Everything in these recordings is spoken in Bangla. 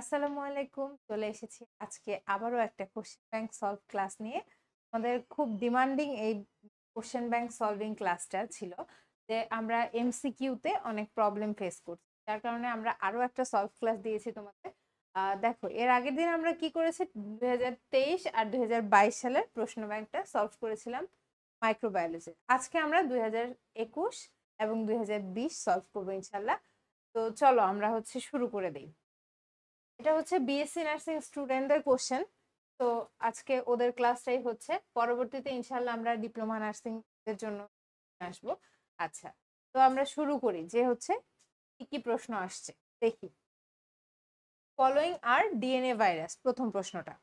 আসসালামু আলাইকুম চলে এসেছি আজকে আবারও একটা কোশ্চেন ব্যাংক সলভ ক্লাস নিয়ে আমাদের খুব ডিমান্ডিং এই কোশ্চেন ব্যাংক সলভিং ক্লাসটা ছিল যে আমরা এমসিকিউতে অনেক প্রবলেম ফেস করছি যার কারণে আমরা আরও একটা সলভ ক্লাস দিয়েছি তোমাকে দেখো এর আগের দিন আমরা কি করেছি দু আর দু সালের প্রশ্ন ব্যাংকটা সলভ করেছিলাম মাইক্রোবায়োলজি আজকে আমরা দুই এবং দুই সলভ করবো ইনশাল্লাহ তো চলো আমরা হচ্ছে শুরু করে দিই এটা হচ্ছে বিএসসি নার্সিং স্টুডেন্টদের কোশ্চেন তো আজকে ওদের ক্লাসটাই হচ্ছে পরবর্তীতে ইনশাল্লাহ আমরা ডিপ্লোমা নার্সিং এর জন্য আসব আচ্ছা তো আমরা শুরু করি যে হচ্ছে কি কি প্রশ্ন আসছে দেখি ফলোয়িং আর ডিএনএ ভাইরাস প্রথম প্রশ্নটা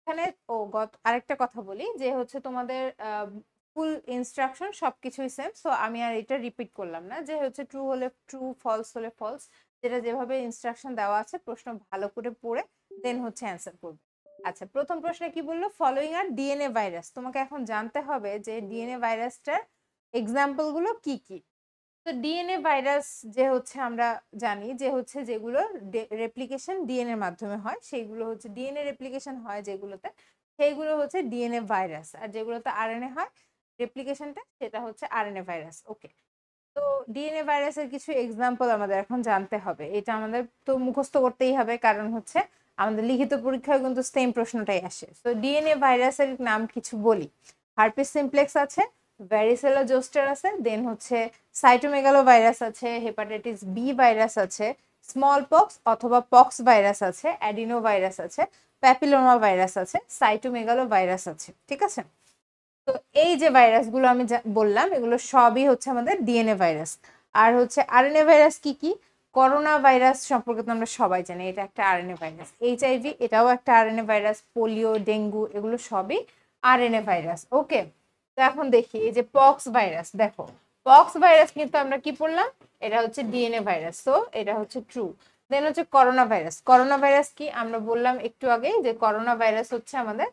এখানে ও গত আরেকটা কথা বলি যে হচ্ছে তোমাদের ফুল ইনস্ট্রাকশন সবকিছুই সেম সো আমি আর এটা রিপিট করলাম না যে হচ্ছে ট্রু হলে ট্রু ফলস হলে ফলস যেটা যেভাবে ইনস্ট্রাকশন দেওয়া আছে প্রশ্ন ভালো করে পড়ে দেন হচ্ছে অ্যান্সার করবে আচ্ছা প্রথম প্রশ্নে কি বললো ফলোইং আর ডিএনএ ভাইরাস তোমাকে এখন জানতে হবে যে ডিএনএ ভাইরাসটার এক্সাম্পল গুলো কি কি তো ডিএনএ ভাইরাস যে হচ্ছে আমরা জানি যে হচ্ছে যেগুলো রেপ্লিকেশন ডিএনএ মাধ্যমে হয় সেইগুলো হচ্ছে ডিএনএ রেপ্লিকেশন হয় যেগুলোতে সেইগুলো হচ্ছে ডিএনএ ভাইরাস আর যেগুলোতে আর হয় রেপ্লিকেশনটা সেটা হচ্ছে আর ভাইরাস ওকে তো ডিএনএ ভাইরাসের কিছু এক্সাম্পল আমাদের এখন জানতে হবে এটা আমাদের তো মুখস্থ করতেই হবে কারণ হচ্ছে আমাদের লিখিত পরীক্ষায় কিন্তু সেম প্রশ্নটাই আসে তো ডিএনএ ভাইরাসের নাম কিছু বলি হার্পিস সিমপ্লেক্স আছে ভ্যারিসেলা জোস্টার আছে দেন হচ্ছে সাইটোমেগালো ভাইরাস আছে হেপাটাইটিস বি ভাইরাস আছে স্মল পক্স অথবা পক্স ভাইরাস আছে অ্যাডিনো ভাইরাস আছে প্যাপিলোমা ভাইরাস আছে সাইটোমেগালো ভাইরাস আছে ঠিক আছে তো এই যে ভাইরাসগুলো আমি বললাম এগুলো সবই হচ্ছে আমাদের ডিএনএ ভাইরাস আর হচ্ছে আরএনএ ভাইরাস কি কি করোনা ভাইরাস সম্পর্কে তো আমরা সবাই জানি এটা একটা আরএনএ ভাইরাস এইচআইভি এটাও একটা আরএনএ ভাইরাস পোলিও ডেঙ্গু এগুলো সবই আরএনএ ভাইরাস ওকে তো এখন দেখি এই যে পক্স ভাইরাস দেখো পক্স ভাইরাস কিন্তু আমরা কি পড়লাম এটা হচ্ছে ডিএনএ ভাইরাস তো এটা হচ্ছে ট্রু দেন হচ্ছে করোনা ভাইরাস করোনা ভাইরাস কি আমরা বললাম একটু আগে যে করোনা ভাইরাস হচ্ছে আমাদের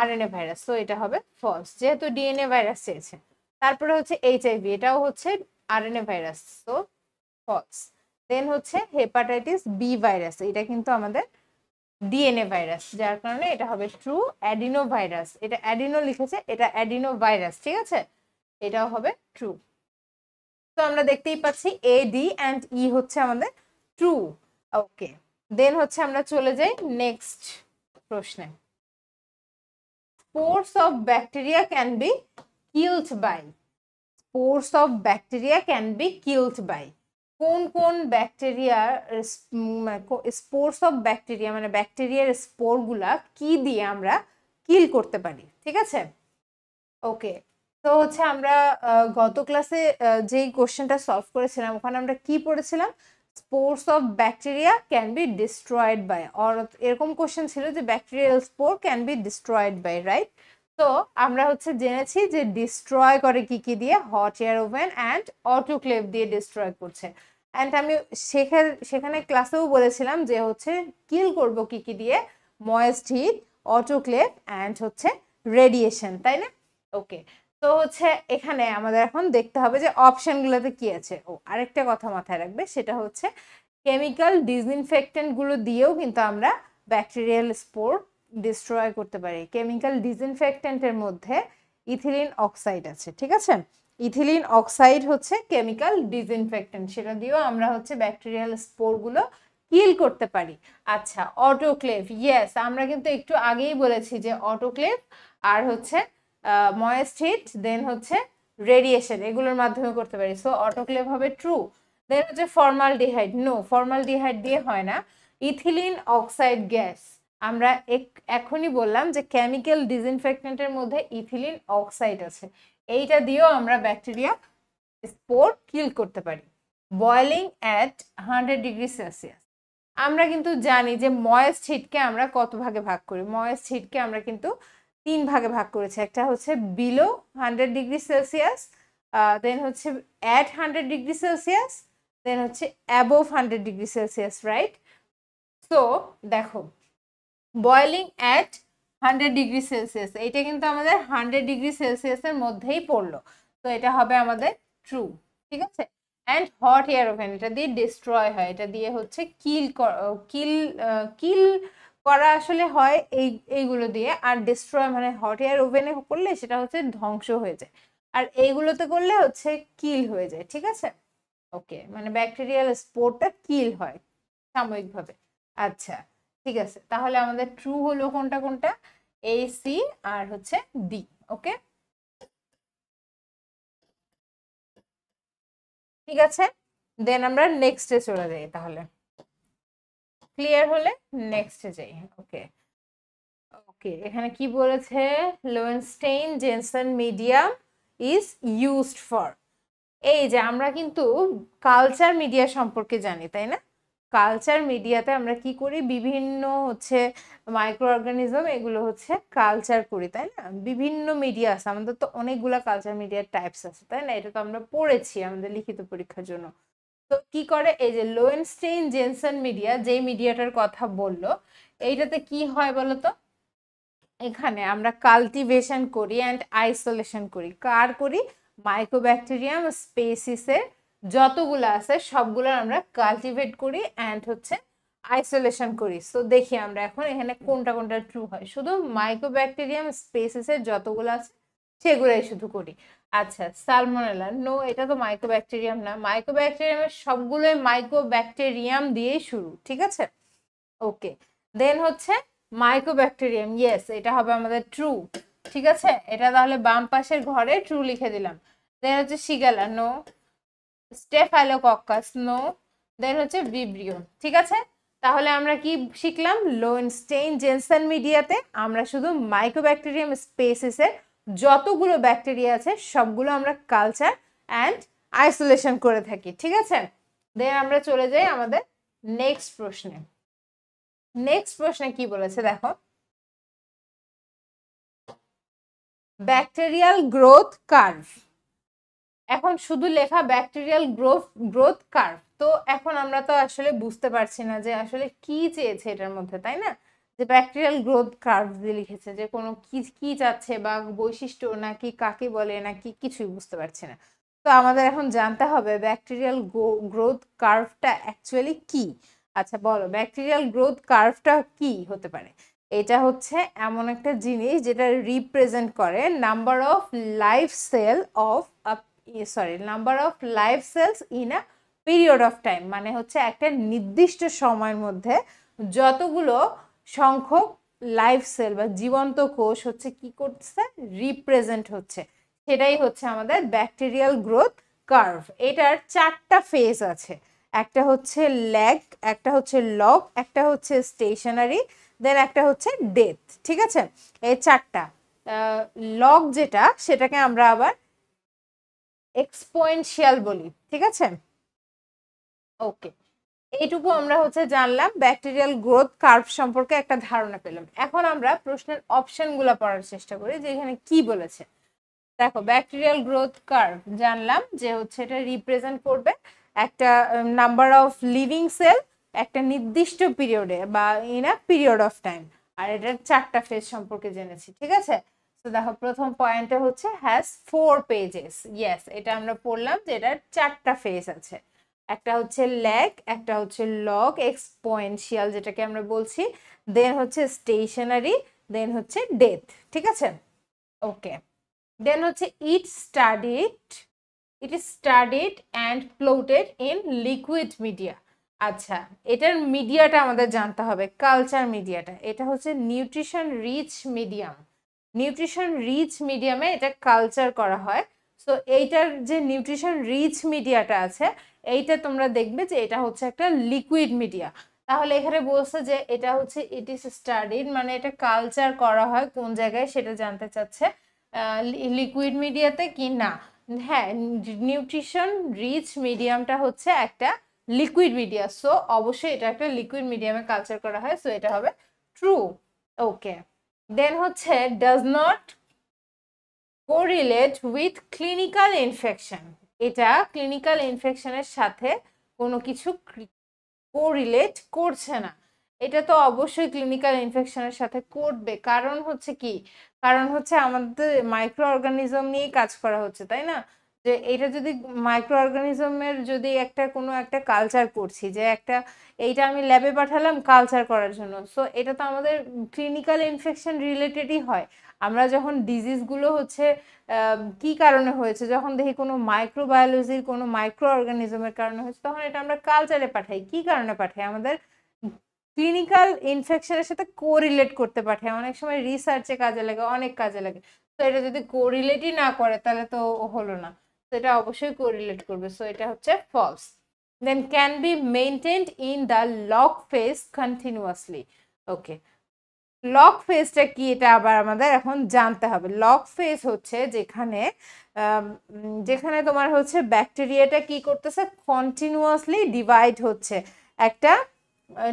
আরএনএ ভাইরাস তো এটা হবে ফলস যেহেতু ডিএনএ ভাইরাস চেয়েছে তারপরে হচ্ছে এইচআইভি এটাও হচ্ছে আরএনএ ভাইরাস তো ফলস দেন হচ্ছে হেপাটাইটিস বি ভাইরাস এটা কিন্তু আমাদের ডিএনএ ভাইরাস যার কারণে এটা হবে ট্রু অ্যাডিনো ভাইরাস এটা অ্যাডিনো লিখেছে এটা অ্যাডিনো ভাইরাস ঠিক আছে এটাও হবে ট্রু তো আমরা দেখতেই পাচ্ছি এ ডি অ্যান্ড ই হচ্ছে আমাদের ট্রু ওকে দেন হচ্ছে আমরা চলে যাই নেক্সট প্রশ্নে spores of bacteria can be killed by spores of bacteria can be killed by কোন কোন ব্যাকটেরিয়ার স্পোর্স অফ ব্যাকটেরিয়া মানে ব্যাকটেরিয়ার স্পোরগুলা কি দিয়ে আমরা কিল করতে পারি ঠিক আছে ওকে তো হচ্ছে আমরা গত ক্লাসে যেই কোশ্চেনটা সলভ করেছিলাম ওখানে আমরা কি পড়েছিলাম spores of bacteria can be destroyed by or এরকম কোশ্চেন ছিল যে bacterial spore can be destroyed by right তো আমরা হচ্ছে জেনেছি যে ডিস্ট্রয় করে কি কি দিয়ে hot air oven and autoclave দিয়ে ডিস্ট্রয় করছে অ্যান্ড আমি সেখানে ক্লাসেও বলেছিলাম যে হচ্ছে কিল করব কি কি দিয়ে ময়েস্ট হিট অটোক্লেভ অ্যান্ড হচ্ছে রেডিয়েশন তাই না ওকে তো হচ্ছে এখানে আমাদের এখন দেখতে হবে যে অপশানগুলোতে কি আছে ও আরেকটা কথা মাথায় রাখবে সেটা হচ্ছে কেমিক্যাল ডিসইনফেক্টেন্টগুলো দিয়েও কিন্তু আমরা ব্যাকটেরিয়াল স্পোর ডিস্ট্রয় করতে পারি কেমিক্যাল ডিসইনফেক্টেন্টের মধ্যে ইথিলিন অক্সাইড আছে ঠিক আছে ইথিলিন অক্সাইড হচ্ছে কেমিক্যাল ডিসইনফেক্টেন্ট সেটা দিয়েও আমরা হচ্ছে ব্যাকটেরিয়াল স্পোরগুলো কিল করতে পারি আচ্ছা অটোক্লেভ ইয়েস আমরা কিন্তু একটু আগেই বলেছি যে অটোক্লেভ আর হচ্ছে ময়েস্ট হিট দেন হচ্ছে রেডিয়েশন এগুলোর মাধ্যমে করতে পারি সো অটোক্লেভ হবে ট্রু দেন হচ্ছে formaldehyde no formaldehyde দিয়ে হয় না ইথিলিন অক্সাইড গ্যাস আমরা এখনই বললাম যে কেমিক্যাল ডিসইনফেক্টেন্টের মধ্যে ইথিলিন অক্সাইড আছে এইটা দিয়েও আমরা ব্যাকটেরিয়া স্পোর কিল করতে পারি boiling at hundred degree Celsius আমরা কিন্তু জানি যে ময়েস্ট হিটকে আমরা কত ভাগে ভাগ করি ময়েস্ট হিটকে আমরা কিন্তু তিন ভাগে ভাগ করেছে একটা হচ্ছে below hundred degree Celsius then হচ্ছে at hundred degree Celsius then হচ্ছে above hundred degree Celsius right so দেখো boiling at hundred degree Celsius এইটা কিন্তু আমাদের হান্ড্রেড ডিগ্রি সেলসিয়াসের মধ্যেই পড়লো তো এটা হবে আমাদের ট্রু ঠিক আছে অ্যান্ড হট এয়ার ওভেন এটা দিয়ে ডিস্ট্রয় হয় এটা দিয়ে হচ্ছে কিল কিল কিল করা আসলে হয় এই এইগুলো দিয়ে আর ডিস্ট্রয় মানে হট এয়ার ওভেনে করলে সেটা হচ্ছে ধ্বংস হয়ে যায় আর এইগুলোতে করলে হচ্ছে কিল হয়ে যায় ঠিক আছে ওকে মানে ব্যাকটেরিয়াল স্পোরটা কিল হয় সাময়িকভাবে আচ্ছা ঠিক আছে তাহলে আমাদের ট্রু হলো কোনটা কোনটা এ সি আর হচ্ছে ডি ওকে ঠিক আছে দেন আমরা নেক্সটে চলে যাই তাহলে ক্লিয়ার হলে নেক্সটে যাই ওকে ওকে এখানে কি বলেছে Lowenstein Jensen medium is used for এই যে আমরা কিন্তু কালচার মিডিয়া সম্পর্কে জানি তাই না কালচার মিডিয়াতে আমরা কি করি বিভিন্ন হচ্ছে মাইক্রো অর্গানিজম এগুলো হচ্ছে কালচার করি তাই না বিভিন্ন মিডিয়া আছে আমাদের তো অনেকগুলো কালচার মিডিয়ার টাইপস আছে তাই না এটা তো আমরা পড়েছি আমাদের লিখিত পরীক্ষার জন্য তো কি করে এই যে লোয়েনস্টেইন জেনসন মিডিয়া যে মিডিয়াটার কথা বললো এইটাতে কি হয় বলতো এখানে আমরা কাল্টিভেশন করি অ্যান্ড আইসোলেশন করি কার করি মাইক্রোব্যাকটেরিয়াম স্পেসিসের যতগুলো আছে সবগুলো আমরা কাল্টিভেট করি অ্যান্ড হচ্ছে আইসোলেশন করি সো দেখি আমরা এখন এখানে কোনটা কোনটা ট্রু হয় শুধু মাইক্রোব্যাকটেরিয়াম স্পেসিসের যতগুলো আছে সেগুলোই শুধু করি আচ্ছা সালমোনেলা নো এটা তো মাইক্রোব্যাকটেরিয়াম না মাইক্রোব্যাকটেরিয়ামের সবগুলোই মাইক্রোব্যাকটেরিয়াম দিয়েই শুরু ঠিক আছে ওকে দেন হচ্ছে মাইক্রোব্যাকটেরিয়াম ইয়েস এটা হবে আমাদের ট্রু ঠিক আছে এটা তাহলে বাম পাশের ঘরে ট্রু লিখে দিলাম দেন হচ্ছে Shigella no coccus no then হচ্ছে বিব্রিও ঠিক আছে তাহলে আমরা কি শিখলাম লোনস্টেইন জেনসন মিডিয়াতে আমরা শুধু মাইক্রোব্যাকটেরিয়াম স্পেসিসের যতগুলো ব্যাকটেরিয়া আছে সবগুলো আমরা কালচার অ্যান্ড আইসোলেশন করে থাকি ঠিক আছে দেন আমরা চলে যাই আমাদের নেক্সট প্রশ্নে নেক্সট প্রশ্নে কি বলেছে দেখো ব্যাকটেরিয়াল গ্রোথ কার্ভ এখন শুধু লেখা ব্যাকটেরিয়াল গ্রোথ গ্রোথ কার্ভ তো এখন আমরা তো আসলে বুঝতে পারছি না যে আসলে কি চেয়েছে এটার মধ্যে তাই না যে ব্যাকটেরিয়াল গ্রোথ কার্ভ দিয়ে লিখেছে যে কোনো কি কি চাচ্ছে বা বৈশিষ্ট্য নাকি কাকে বলে নাকি কিছুই বুঝতে পারছে না তো আমাদের এখন জানতে হবে ব্যাকটেরিয়াল গ্রোথ কার্ভটা অ্যাকচুয়ালি কি আচ্ছা বলো ব্যাকটেরিয়াল গ্রোথ কার্ভটা কি হতে পারে এটা হচ্ছে এমন একটা জিনিস যেটা রিপ্রেজেন্ট করে number of life cell of sorry number of life cells in a period of time মানে হচ্ছে একটা নির্দিষ্ট সময়ের মধ্যে যতগুলো সংখ্যক লাইফ সেল বা জীবন্ত কোষ হচ্ছে কি করছে রিপ্রেজেন্ট হচ্ছে সেটাই হচ্ছে আমাদের ব্যাকটেরিয়াল গ্রোথ কার্ভ এটার চারটা ফেজ আছে একটা হচ্ছে ল্যাগ একটা হচ্ছে লক একটা হচ্ছে স্টেশনারি দেন একটা হচ্ছে ডেথ ঠিক আছে এই চারটা লগ যেটা সেটাকে আমরা আবার এক্সপোয়েন্সিয়াল বলি ঠিক আছে ওকে এইটুকু আমরা হচ্ছে জানলাম ব্যাকটেরিয়াল গ্রোথ কার্ভ সম্পর্কে একটা ধারণা পেলাম এখন আমরা প্রশ্নের অপশনগুলো পড়ার চেষ্টা করি যে এখানে কি বলেছে দেখো ব্যাকটেরিয়াল গ্রোথ কার্ভ জানলাম যে হচ্ছে এটা রিপ্রেজেন্ট করবে একটা নাম্বার অফ লিভিং সেল একটা নির্দিষ্ট পিরিয়ডে বা in a period of time আর এটার চারটা ফেজ সম্পর্কে জেনেছি ঠিক আছে তো দেখো প্রথম পয়েন্টটা হচ্ছে হ্যাজ ফোর পেজেস ইয়েস এটা আমরা পড়লাম যে এটার চারটা ফেজ আছে একটা হচ্ছে ল্যাক একটা হচ্ছে লক এক্সপোয়েন্সিয়াল যেটাকে আমরা বলছি দেন হচ্ছে স্টেশনারি দেন হচ্ছে ডেথ ঠিক আছে ওকে দেন হচ্ছে it studied it is studied and plotted in liquid media আচ্ছা এটার মিডিয়াটা আমাদের জানতে হবে কালচার মিডিয়াটা এটা হচ্ছে nutrition rich medium nutrition rich মিডিয়ামে এটা কালচার করা হয় সো এইটার যে নিউট্রিশন রিচ মিডিয়াটা আছে এইটা তোমরা দেখবে যে এটা হচ্ছে একটা লিকুইড মিডিয়া তাহলে এখানে বলছে যে এটা হচ্ছে ইট ইস স্টাডিড মানে এটা কালচার করা হয় কোন জায়গায় সেটা জানতে চাচ্ছে লিকুইড মিডিয়াতে কি না হ্যাঁ নিউট্রিশন রিচ মিডিয়ামটা হচ্ছে একটা লিকুইড মিডিয়া সো অবশ্যই এটা একটা লিকুইড মিডিয়ামে কালচার করা হয় সো এটা হবে ট্রু ওকে দেন হচ্ছে does not correlate with clinical infection এটা ক্লিনিক্যাল ইনফেকশনের সাথে কোনো কিছু কোরিলেট করছে না এটা তো অবশ্যই ক্লিনিক্যাল ইনফেকশনের সাথে করবে কারণ হচ্ছে কি কারণ হচ্ছে আমাদের মাইক্রো অর্গানিজম নিয়ে কাজ করা হচ্ছে তাই না যে এটা যদি মাইক্রো অর্গানিজমের যদি একটা কোনো একটা কালচার করছি যে একটা এইটা আমি ল্যাবে পাঠালাম কালচার করার জন্য সো এটা তো আমাদের ক্লিনিক্যাল ইনফেকশন রিলেটেডই হয় আমরা যখন ডিজিজগুলো হচ্ছে কি কারণে হয়েছে যখন দেখি কোনো মাইক্রোবায়োলজির কোনো মাইক্রো অর্গানিজমের কারণে হয়েছে তখন এটা আমরা কালচারে পাঠাই কি কারণে পাঠাই আমাদের ক্লিনিক্যাল ইনফেকশনের সাথে কোরিলেট করতে পাঠাই অনেক সময় রিসার্চে কাজে লাগে অনেক কাজে লাগে তো এটা যদি কোরিলেটই না করে তাহলে তো হলো না তো এটা অবশ্যই কোরিলেট করবে সো এটা হচ্ছে false then can be maintain in the log phase continuously okay log ফেসটা কি এটা আবার আমাদের এখন জানতে হবে লক ফেস হচ্ছে যেখানে যেখানে তোমার হচ্ছে ব্যাকটেরিয়াটা কি করতেছে কন্টিনিউয়াসলি ডিভাইড হচ্ছে একটা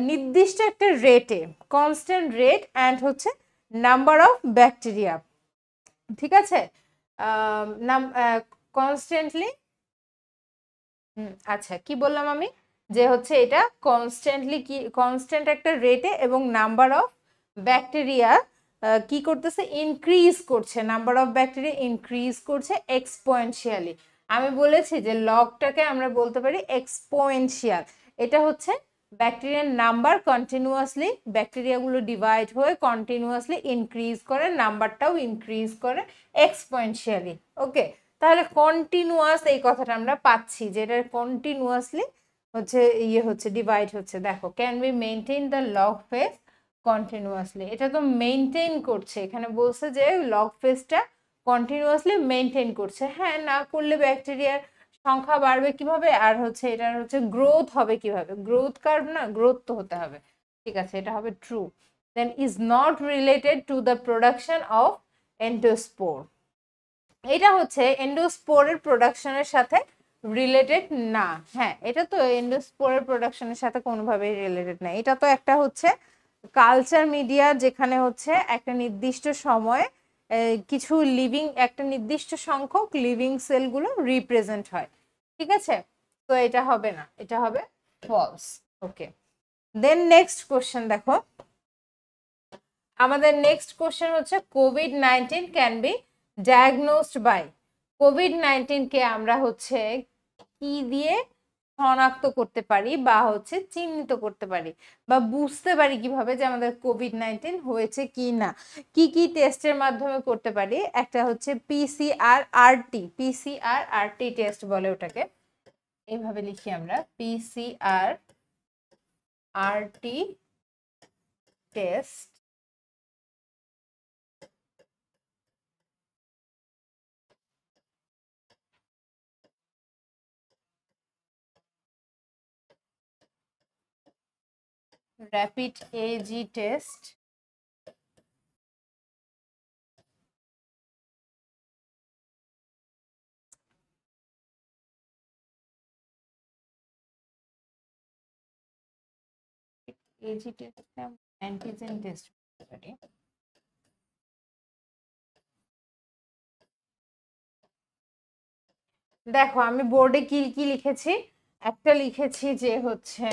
নির্দিষ্ট একটা রেটে কনস্ট্যান্ট রেট অ্যান্ড হচ্ছে নাম্বার অফ ব্যাকটেরিয়া ঠিক আছে নাম কনস্ট্যান্টলি আচ্ছা কি বললাম আমি যে হচ্ছে এটা কনস্ট্যান্টলি কি কনস্ট্যান্ট একটা রেটে এবং নাম্বার অফ ব্যাকটেরিয়া কি করতেছে ইনক্রিজ করছে নাম্বার অফ ব্যাকটেরিয়া ইনক্রিজ করছে এক্সপোয়েন্সিয়ালি আমি বলেছি যে লগটাকে আমরা বলতে পারি এক্সপোয়েন্সিয়াল এটা হচ্ছে ব্যাকটেরিয়ার নাম্বার কন্টিনিউয়াসলি ব্যাকটেরিয়াগুলো ডিভাইড হয়ে কন্টিনিউয়াসলি ইনক্রিজ করে নাম্বারটাও ইনক্রিজ করে এক্সপোয়েন্সিয়ালি ওকে তাহলে কন্টিনিউয়াস এই কথাটা আমরা পাচ্ছি যে এটা কন্টিনিউয়াসলি হচ্ছে ইয়ে হচ্ছে ডিভাইড হচ্ছে দেখো can be maintain the log phase continuously এটা তো মেনটেন করছে এখানে বলছে যে লগ ফেজটা কন্টিনিউয়াসলি মেনটেন করছে হ্যাঁ না করলে ব্যাকটেরিয়ার সংখ্যা বাড়বে কিভাবে আর হচ্ছে এটার হচ্ছে গ্রোথ হবে কিভাবে গ্রোথ কার না গ্রোথ তো হতে হবে ঠিক আছে এটা হবে true then is not related to the production of endospore এটা হচ্ছে এন্ডোস্পোরের প্রোডাকশনের সাথে রিলেটেড না হ্যাঁ এটা তো এন্ডোস্পোরের প্রোডাকশনের সাথে কোনোভাবেই রিলেটেড না এটা তো একটা হচ্ছে কালচার মিডিয়া যেখানে হচ্ছে একটা নির্দিষ্ট সময়ে কিছু লিভিং একটা নির্দিষ্ট সংখ্যক লিভিং সেলগুলো রিপ্রেজেন্ট হয় ঠিক আছে তো এটা হবে না এটা হবে false okay then next question দেখো আমাদের নেক্সট কোশ্চেন হচ্ছে COVID nineteen can be diagnosed by COVID নাইন্টিনকে আমরা হচ্ছে কি দিয়ে শনাক্ত করতে পারি বা হচ্ছে চিহ্নিত করতে পারি বা বুঝতে পারি কিভাবে যে আমাদের কোভিড নাইন্টিন হয়েছে কি না কি কি টেস্টের মাধ্যমে করতে পারি একটা হচ্ছে PCR RT PCR RT test বলে ওটাকে এইভাবে লিখি আমরা PCR RT test rapid AG test AG test antigen test করতে পারি দেখো আমি বোর্ডে কি কি লিখেছি একটা লিখেছি যে হচ্ছে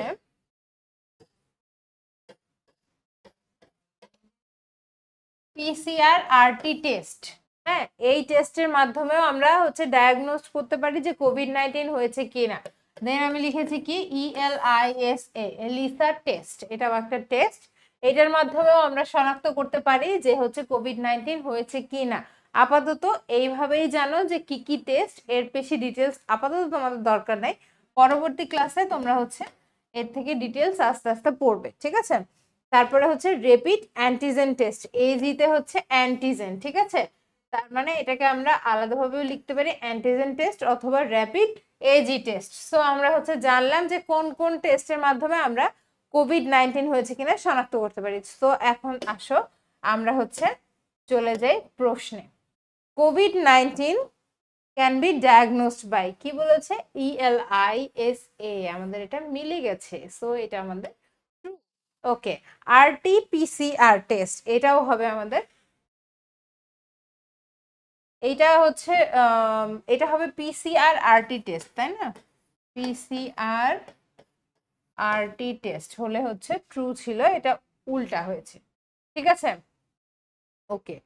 পিসিআর আরটি টেস্ট হ্যাঁ এই টেস্টের মাধ্যমেও আমরা হচ্ছে ডায়াগনোজ করতে পারি যে কোভিড নাইন্টিন হয়েছে কিনা দেন আমি লিখেছি কি ইএলআইএসএ লিসা টেস্ট এটাও একটা টেস্ট এটার মাধ্যমেও আমরা শনাক্ত করতে পারি যে হচ্ছে কোভিড নাইন্টিন হয়েছে কি না আপাতত এইভাবেই জানো যে কি কি টেস্ট এর বেশি ডিটেলস আপাতত তোমাদের দরকার নেই পরবর্তী ক্লাসে তোমরা হচ্ছে এর থেকে ডিটেলস আস্তে আস্তে পড়বে ঠিক আছে তারপরে হচ্ছে রেপিড অ্যান্টিজেন টেস্ট এই হচ্ছে অ্যান্টিজেন ঠিক আছে তার মানে এটাকে আমরা আলাদাভাবেও লিখতে পারি অ্যান্টিজেন টেস্ট অথবা র্যাপিড এজি টেস্ট সো আমরা হচ্ছে জানলাম যে কোন কোন টেস্টের মাধ্যমে আমরা কোভিড নাইন্টিন হয়েছে কিনা শনাক্ত করতে পারি সো এখন আসো আমরা হচ্ছে চলে যাই প্রশ্নে COVID nineteen can be diagnosed by কি বলেছে ইএলআইএসএ এস এ আমাদের এটা মিলে গেছে সো এটা আমাদের ওকে আরটি পিসিআর টেস্ট এটাও হবে আমাদের এইটা হচ্ছে এটা হবে পিসিআর আরটি টেস্ট তাই না পিসিআর আরটি টেস্ট হলে হচ্ছে ট্রু ছিল এটা উল্টা হয়েছে ঠিক আছে ওকে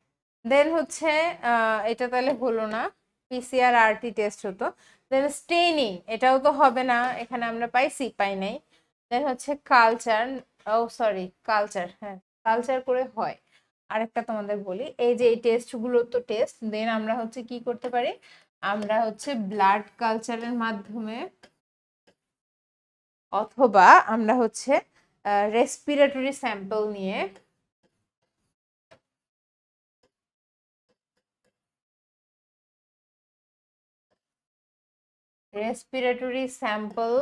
দেন হচ্ছে এটা তাহলে হলো না পিসিআর আরটি টেস্ট হতো দেন স্টেনিং এটাও তো হবে না এখানে আমরা পাই পাই নাই দেন হচ্ছে কালচার ও সরি কালচার হ্যাঁ কালচার করে হয় আরেকটা তোমাদের বলি এই যে এই টেস্টগুলো তো টেস্ট দেন আমরা হচ্ছে কি করতে পারি আমরা হচ্ছে ব্লাড কালচারের মাধ্যমে অথবা আমরা হচ্ছে রেসপিরেটরি স্যাম্পল নিয়ে রেসপিরেটরি স্যাম্পল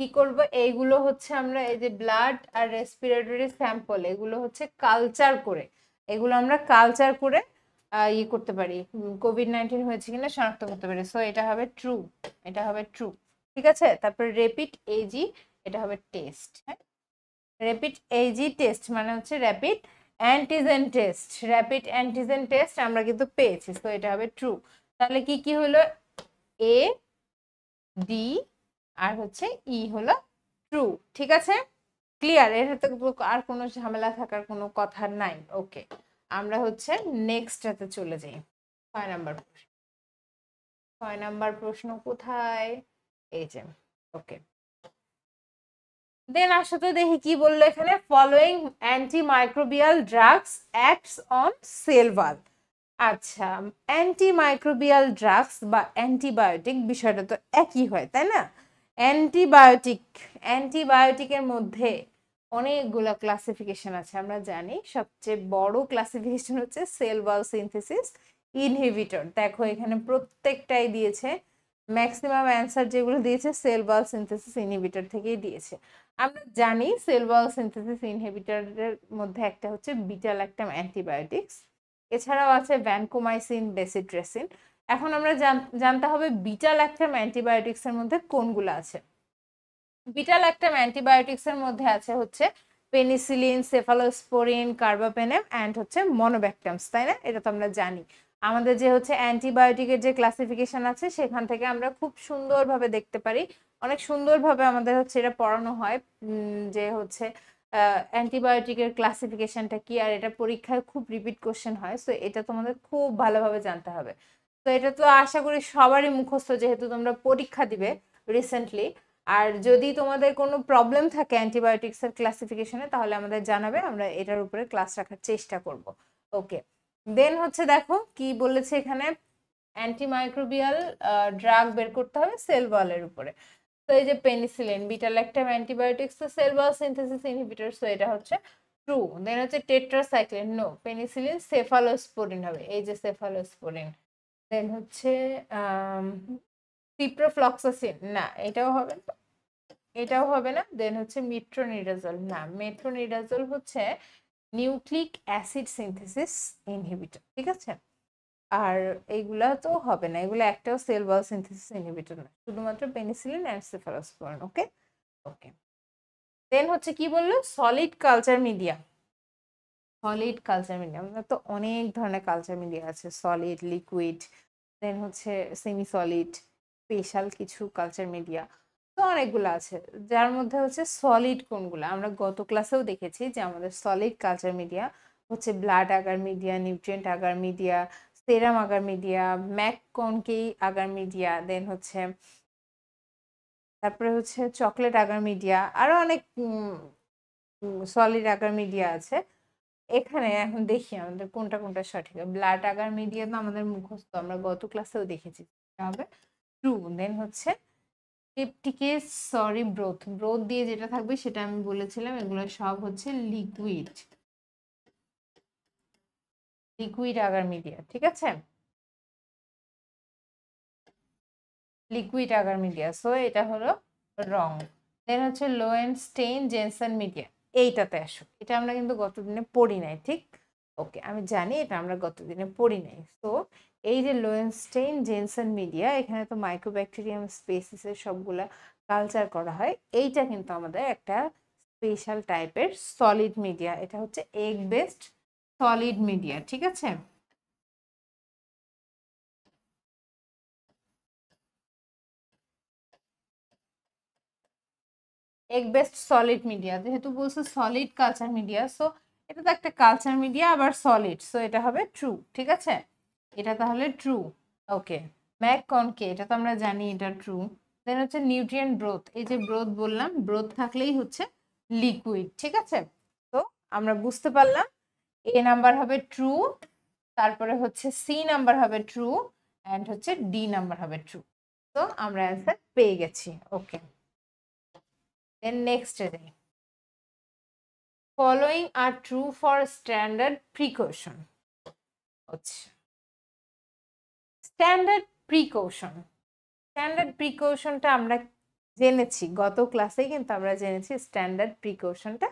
কি করব এইগুলো হচ্ছে আমরা এই যে ব্লাড আর রেসপিরেটরি স্যাম্পল এগুলো হচ্ছে কালচার করে এগুলো আমরা কালচার করে ইয়ে করতে পারি কোভিড নাইন্টিন হয়েছে কিনা শনাক্ত করতে পারি সো এটা হবে ট্রু এটা হবে ট্রু ঠিক আছে তারপর রেপিড এজি এটা হবে টেস্ট হ্যাঁ র্যাপিড এজি টেস্ট মানে হচ্ছে rapid antigen test rapid antigen test আমরা কিন্তু পেয়েছি সো এটা হবে ট্রু তাহলে কি কি হলো এ ডি আর হচ্ছে ই e হলো ট্রু ঠিক আছে ক্লিয়ার এর তো আর কোনো ঝামেলা থাকার কোনো কথা নাই ওকে আমরা হচ্ছে নেক্সটটাতে চলে যাই ছয় নাম্বার প্রশ্ন ছয় নাম্বার প্রশ্ন কোথায় এই যে ওকে দেন আসো তো দেখি কি বললো এখানে following antimicrobial drugs acts on cell আচ্ছা অ্যান্টি মাইক্রোবিয়াল ড্রাগস বা অ্যান্টিবায়োটিক বিষয়টা তো একই হয় তাই না অ্যান্টিবায়োটিক অ্যান্টিবায়োটিকের মধ্যে অনেকগুলো ক্লাসিফিকেশন আছে আমরা জানি সবচেয়ে বড় ক্লাসিফিকেশন হচ্ছে সেল বায়ো সিনথেসিস ইনহিবিটর দেখো এখানে প্রত্যেকটাই দিয়েছে ম্যাক্সিমাম অ্যান্সার যেগুলো দিয়েছে সেল বাল সিনথেসিস ইনহিবিটর থেকেই দিয়েছে আমরা জানি সেল বাল সিনথেসিস ইনহিবিটরের মধ্যে একটা হচ্ছে বিটাল ল্যাকটাম অ্যান্টিবায়োটিক্স এছাড়াও আছে ভ্যানকোমাইসিন বেসিড্রেসিন এখন আমরা জানতে হবে বিটা ল্যাকটাম অ্যান্টিবায়োটিক্সের মধ্যে কোনগুলো আছে বিটা ল্যাকটাম অ্যান্টিবায়োটিক্সের মধ্যে আছে হচ্ছে পেনিসিলিন সেফালোস্পোরিন কার্বাপেনেম অ্যান্ড হচ্ছে মনোব্যাকটামস তাই না এটা তো আমরা জানি আমাদের যে হচ্ছে অ্যান্টিবায়োটিকের যে ক্লাসিফিকেশন আছে সেখান থেকে আমরা খুব সুন্দরভাবে দেখতে পারি অনেক সুন্দরভাবে আমাদের হচ্ছে এটা পড়ানো হয় যে হচ্ছে অ্যান্টিবায়োটিকের ক্লাসিফিকেশনটা কি আর এটা পরীক্ষায় খুব রিপিট কোশ্চেন হয় সো এটা তোমাদের খুব ভালোভাবে জানতে হবে তো এটা তো আশা করি সবারই মুখস্থ যেহেতু তোমরা পরীক্ষা দিবে রিসেন্টলি আর যদি তোমাদের কোনো প্রবলেম থাকে অ্যান্টিবায়োটিক্সের ক্লাসিফিকেশনে তাহলে আমাদের জানাবে আমরা এটার উপরে ক্লাস রাখার চেষ্টা করব ওকে দেন হচ্ছে দেখো কি বলেছে এখানে অ্যান্টিমাইক্রোবিয়াল ড্রাগ বের করতে হবে সেল ওয়ালের উপরে তো এই যে পেনিসিলিন বিটা অ্যান্টিবায়োটিক্স তো cell wall synthesis inhibitor so এটা হচ্ছে ট্রু দেন হচ্ছে টেট্রাসাইক্লিন নো পেনিসিলিন সেফালোস্পোরিন হবে এই যে সেফালোস্পোরিন দেন হচ্ছে সিপ্রোফ্লক্সাসিন না এটাও হবে না এটাও হবে না দেন হচ্ছে মিট্রোনিডাজল না মেট্রোনিডাজল হচ্ছে নিউক্লিক অ্যাসিড সিনথেসিস ইনহিবিটর ঠিক আছে আর এইগুলা তো হবে না এগুলো একটাও সেল বল সিনথেসিস ইনহিবিটর না শুধুমাত্র penicillin and cephalosporin okay okay then হচ্ছে কি বললো solid culture media solid culture media আমাদের তো অনেক ধরনের কালচার মিডিয়া আছে সলিড লিকুইড দেন হচ্ছে সেমি সলিড স্পেশাল কিছু কালচার মিডিয়া তো অনেকগুলো আছে যার মধ্যে হচ্ছে সলিড কোনগুলো আমরা গত ক্লাসেও দেখেছি যে আমাদের সলিড কালচার মিডিয়া হচ্ছে blood agar media nutrient agar media serum agar media MacConkey agar media then হচ্ছে তারপরে হচ্ছে চকলেট আগার মিডিয়া আরও অনেক সলিড আগার মিডিয়া আছে এখানে এখন দেখি আমাদের কোনটা কোনটা সঠিক ব্লাড আগার মিডিয়া তো আমাদের মুখস্থ আমরা গত ক্লাসেও দেখেছি হবে ট্রু দেন হচ্ছে পেপটিকে সরি ব্রোথ ব্রোথ দিয়ে যেটা থাকবে সেটা আমি বলেছিলাম এগুলো সব হচ্ছে লিকুইড লিকুইড আগার মিডিয়া ঠিক আছে লিকুইড আগার মিডিয়া সো এটা হলো রং দেন হচ্ছে Lowenstein Jensen media এইটাতে আসো এটা আমরা কিন্তু গতদিনে পড়ি নাই ঠিক ওকে আমি জানি এটা আমরা গতদিনে পড়ি নাই তো এই যে লোয়েনস্টেইন জেনসন মিডিয়া এখানে তো মাইক্রোব্যাকটেরিয়াম স্পেসিসের সবগুলা কালচার করা হয় এইটা কিন্তু আমাদের একটা স্পেশাল টাইপের সলিড মিডিয়া এটা হচ্ছে এগ বেসড সলিড মিডিয়া ঠিক আছে এক বেস্ট সলিড মিডিয়া যেহেতু বলছে সলিড কালচার মিডিয়া সো এটা তো একটা কালচার মিডিয়া আবার সলিড সো এটা হবে ট্রু ঠিক আছে এটা তাহলে ট্রু ওকে ম্যাক কনকে এটা তো আমরা জানি এটা ট্রু দেন হচ্ছে নিউট্রিয়েন্ট ব্রোথ এই যে ব্রোথ বললাম ব্রোথ থাকলেই হচ্ছে লিকুইড ঠিক আছে তো আমরা বুঝতে পারলাম এ নাম্বার হবে ট্রু তারপরে হচ্ছে সি নাম্বার হবে ট্রু অ্যান্ড হচ্ছে ডি নাম্বার হবে ট্রু তো আমরা অ্যান্সার পেয়ে গেছি okay Then next day. Following are true for standard precaution. Standard precaution standard প্রিকৌশনটা আমরা জেনেছি গত ক্লাসে কিন্তু আমরা জেনেছি স্ট্যান্ডার্ড প্রিকৌশনটা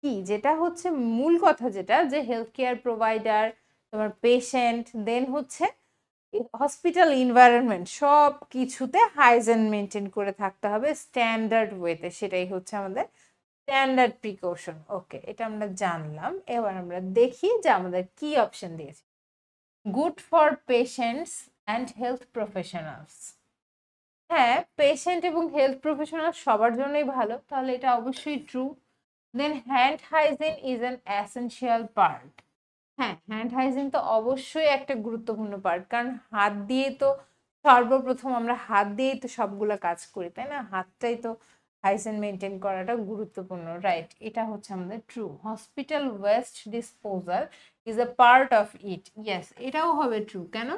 কি যেটা হচ্ছে মূল কথা যেটা যে হেলথ কেয়ার প্রোভাইডার তোমার পেশেন্ট দেন হচ্ছে হসপিটাল ইনভায়রনমেন্ট সব কিছুতে হাইজেন মেনটেন করে থাকতে হবে স্ট্যান্ডার্ড ওয়েতে সেটাই হচ্ছে আমাদের স্ট্যান্ডার্ড প্রিকশন ওকে এটা আমরা জানলাম এবার আমরা দেখি যে আমাদের কি অপশন দিয়েছে good for patients and health professionals হ্যাঁ পেশেন্ট এবং হেলথ প্রফেশনাল সবার জন্যই ভালো তাহলে এটা অবশ্যই true then hand hygiene is an essential part হ্যাঁ হ্যান্ড হাইজিন তো অবশ্যই একটা গুরুত্বপূর্ণ পার্ট কারণ হাত দিয়ে তো সর্বপ্রথম আমরা হাত দিয়েই তো সবগুলো কাজ করি তাই না হাতটাই তো হাইজিন মেনটেন করাটা গুরুত্বপূর্ণ রাইট এটা হচ্ছে আমাদের true hospital waste disposal is a part of it yes এটাও হবে ট্রু কেন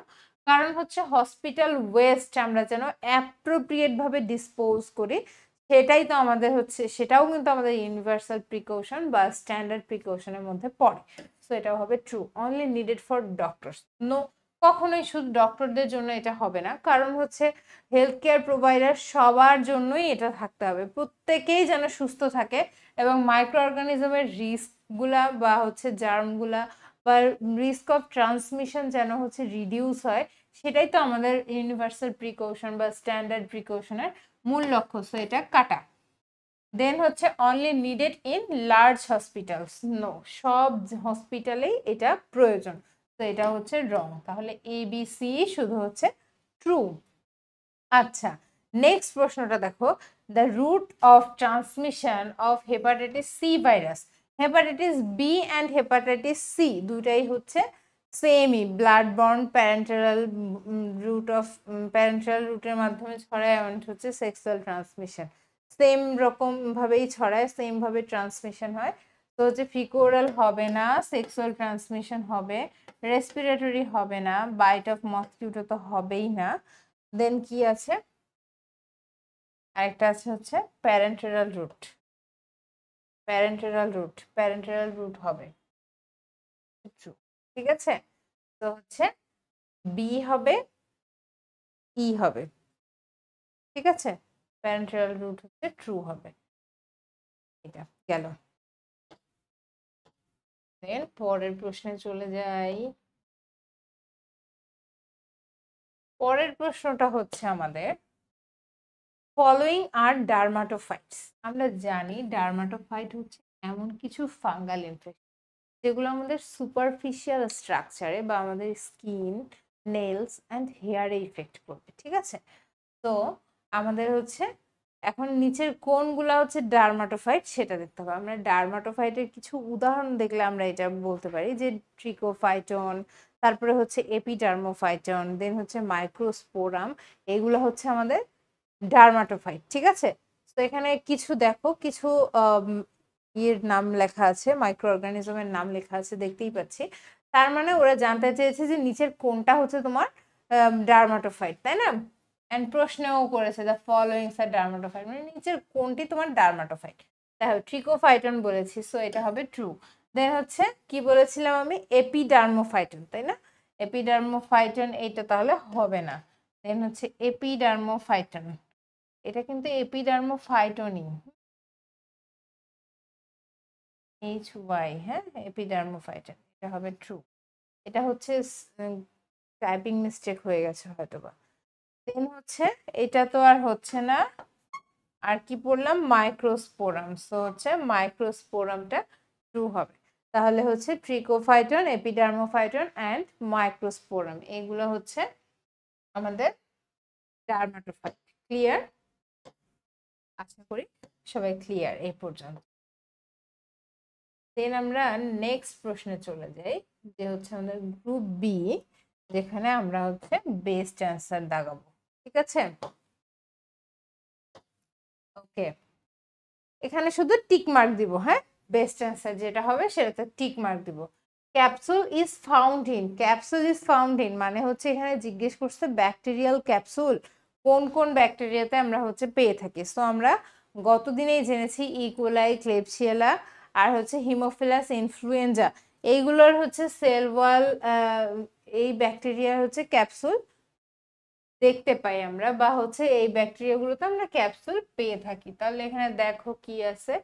কারণ হচ্ছে হসপিটাল ওয়েস্ট আমরা যেন অ্যাপ্রোপ্রিয়েটভাবে ডিসপোজ করি সেটাই তো আমাদের হচ্ছে সেটাও কিন্তু আমাদের ইউনিভার্সাল প্রিকশন বা স্ট্যান্ডার্ড প্রিকশনের মধ্যে পড়ে সো এটা হবে true only needed for doctors no কখনোই শুধু ডক্টরদের জন্য এটা হবে না কারণ হচ্ছে হেলথ কেয়ার প্রোভাইডার সবার জন্যই এটা থাকতে হবে প্রত্যেকেই যেন সুস্থ থাকে এবং মাইক্রো অর্গানিজমের রিস্কগুলা বা হচ্ছে জার্মগুলা বা রিস্ক অফ ট্রান্সমিশন যেন হচ্ছে রিডিউস হয় সেটাই তো আমাদের ইউনিভার্সাল প্রিকশন বা স্ট্যান্ডার্ড প্রিকশনের মূল লক্ষ্য সো এটা কাটা দেন হচ্ছে only needed in large hospitals no সব হসপিটালেই এটা প্রয়োজন তো এটা হচ্ছে রং তাহলে এ বি সি শুধু হচ্ছে ট্রু আচ্ছা নেক্সট প্রশ্নটা দেখো the route of transmission of hepatitis C virus hepatitis B and hepatitis C দুটাই হচ্ছে সেমই blood borne parenteral route of parenteral রুটের মাধ্যমে ছড়ায় এমন হচ্ছে সেক্সুয়াল ট্রান্সমিশন সেম রকমভাবেই ছড়ায় সেমভাবে ট্রান্সমিশন হয় তো হচ্ছে ফিকোরাল হবে না সেক্সুয়াল ট্রান্সমিশন হবে রেসপিরেটরি হবে না বাইট অফ মস্কিউটো তো হবেই না দেন কি আছে আরেকটা আছে হচ্ছে parenteral route parenteral route parenteral route হবে ঠিক আছে তো হচ্ছে বি হবে ই e হবে ঠিক আছে প্যারেন্টাল রুট হচ্ছে ট্রু হবে এটা গেল দেন পরের প্রশ্নে চলে যাই পরের প্রশ্নটা হচ্ছে আমাদের ফলোয়িং আর ডার্মাটোফাইটস আমরা জানি ডার্মাটোফাইট হচ্ছে এমন কিছু ফাঙ্গাল ইনফেকশন যেগুলো আমাদের সুপারফিশিয়াল স্ট্রাকচারে বা আমাদের স্কিন নেলস অ্যান্ড হেয়ারে ইফেক্ট করবে ঠিক আছে তো আমাদের হচ্ছে এখন নিচের কোনগুলা হচ্ছে ডার্মাটোফাইট সেটা দেখতে হবে আমরা ডার্মাটোফাইটের কিছু উদাহরণ দেখলে আমরা এটা বলতে পারি যে ট্রিকোফাইটন তারপরে হচ্ছে এপিডার্মোফাইটন দেন হচ্ছে মাইক্রোস্পোরাম এগুলো হচ্ছে আমাদের ডার্মাটোফাইট ঠিক আছে তো এখানে কিছু দেখো কিছু ইয়ের নাম লেখা আছে মাইক্রো অর্গানিজমের নাম লেখা আছে দেখতেই পাচ্ছি তার মানে ওরা জানতে চেয়েছে যে নিচের কোনটা হচ্ছে তোমার ডার্মাটোফাইট তাই না অ্যান্ড প্রশ্নও করেছে দ্য ফলোয়িংস আর ডার্মাটোফাইট মানে নিচের কোনটি তোমার ডার্মাটোফাইট দেখো ট্রিকোফাইটন বলেছি সো এটা হবে ট্রু দেন হচ্ছে কি বলেছিলাম আমি এপিডার্মোফাইটন তাই না এপিডার্মোফাইটন এইটা তাহলে হবে না দেন হচ্ছে এপিডার্মোফাইটন এটা কিন্তু এপিডার্মোফাইটনই এইচ ওয়াই হ্যাঁ এপিডার্মোফাইটন এটা হবে ট্রু এটা হচ্ছে টাইপিং মিস্টেক হয়ে গেছে হয়তোবা বা দেন হচ্ছে এটা তো আর হচ্ছে না আর কি পড়লাম মাইক্রোস্পোরাম সো হচ্ছে মাইক্রোস্পোরামটা ট্রু হবে তাহলে হচ্ছে ট্রিকোফাইটন এপিডার্মোফাইটন অ্যান্ড মাইক্রোস্পোরাম এগুলো হচ্ছে আমাদের ডার্মাটোফাইট ক্লিয়ার আশা করি সবাই ক্লিয়ার এই পর্যন্ত দেন আমরা নেক্সট প্রশ্নে চলে যাই যে হচ্ছে আমাদের গ্রুপ বি যেখানে আমরা হচ্ছে বেস্ট অ্যান্সার দাগাবো ঠিক আছে ওকে এখানে শুধু টিক মার্ক দিব হ্যাঁ বেস্ট অ্যান্সার যেটা হবে সেটাতে টিক মার্ক দিব capsule is found in capsule is found in মানে হচ্ছে এখানে জিজ্ঞেস করছে ব্যাকটেরিয়াল ক্যাপসুল কোন কোন ব্যাকটেরিয়াতে আমরা হচ্ছে পেয়ে থাকি সো আমরা গতদিনেই জেনেছি ইকোলাই e. ক্লেপসিয়েলা আর হচ্ছে হিমোফিলাস ইনফ্লুয়েঞ্জা এইগুলোর হচ্ছে সেলওয়াল এই ব্যাকটেরিয়ার হচ্ছে ক্যাপসুল দেখতে পাই আমরা বা হচ্ছে এই ব্যাকটেরিয়া গুলোতে আমরা ক্যাপসুল পেয়ে থাকি তাহলে এখানে দেখো কি আছে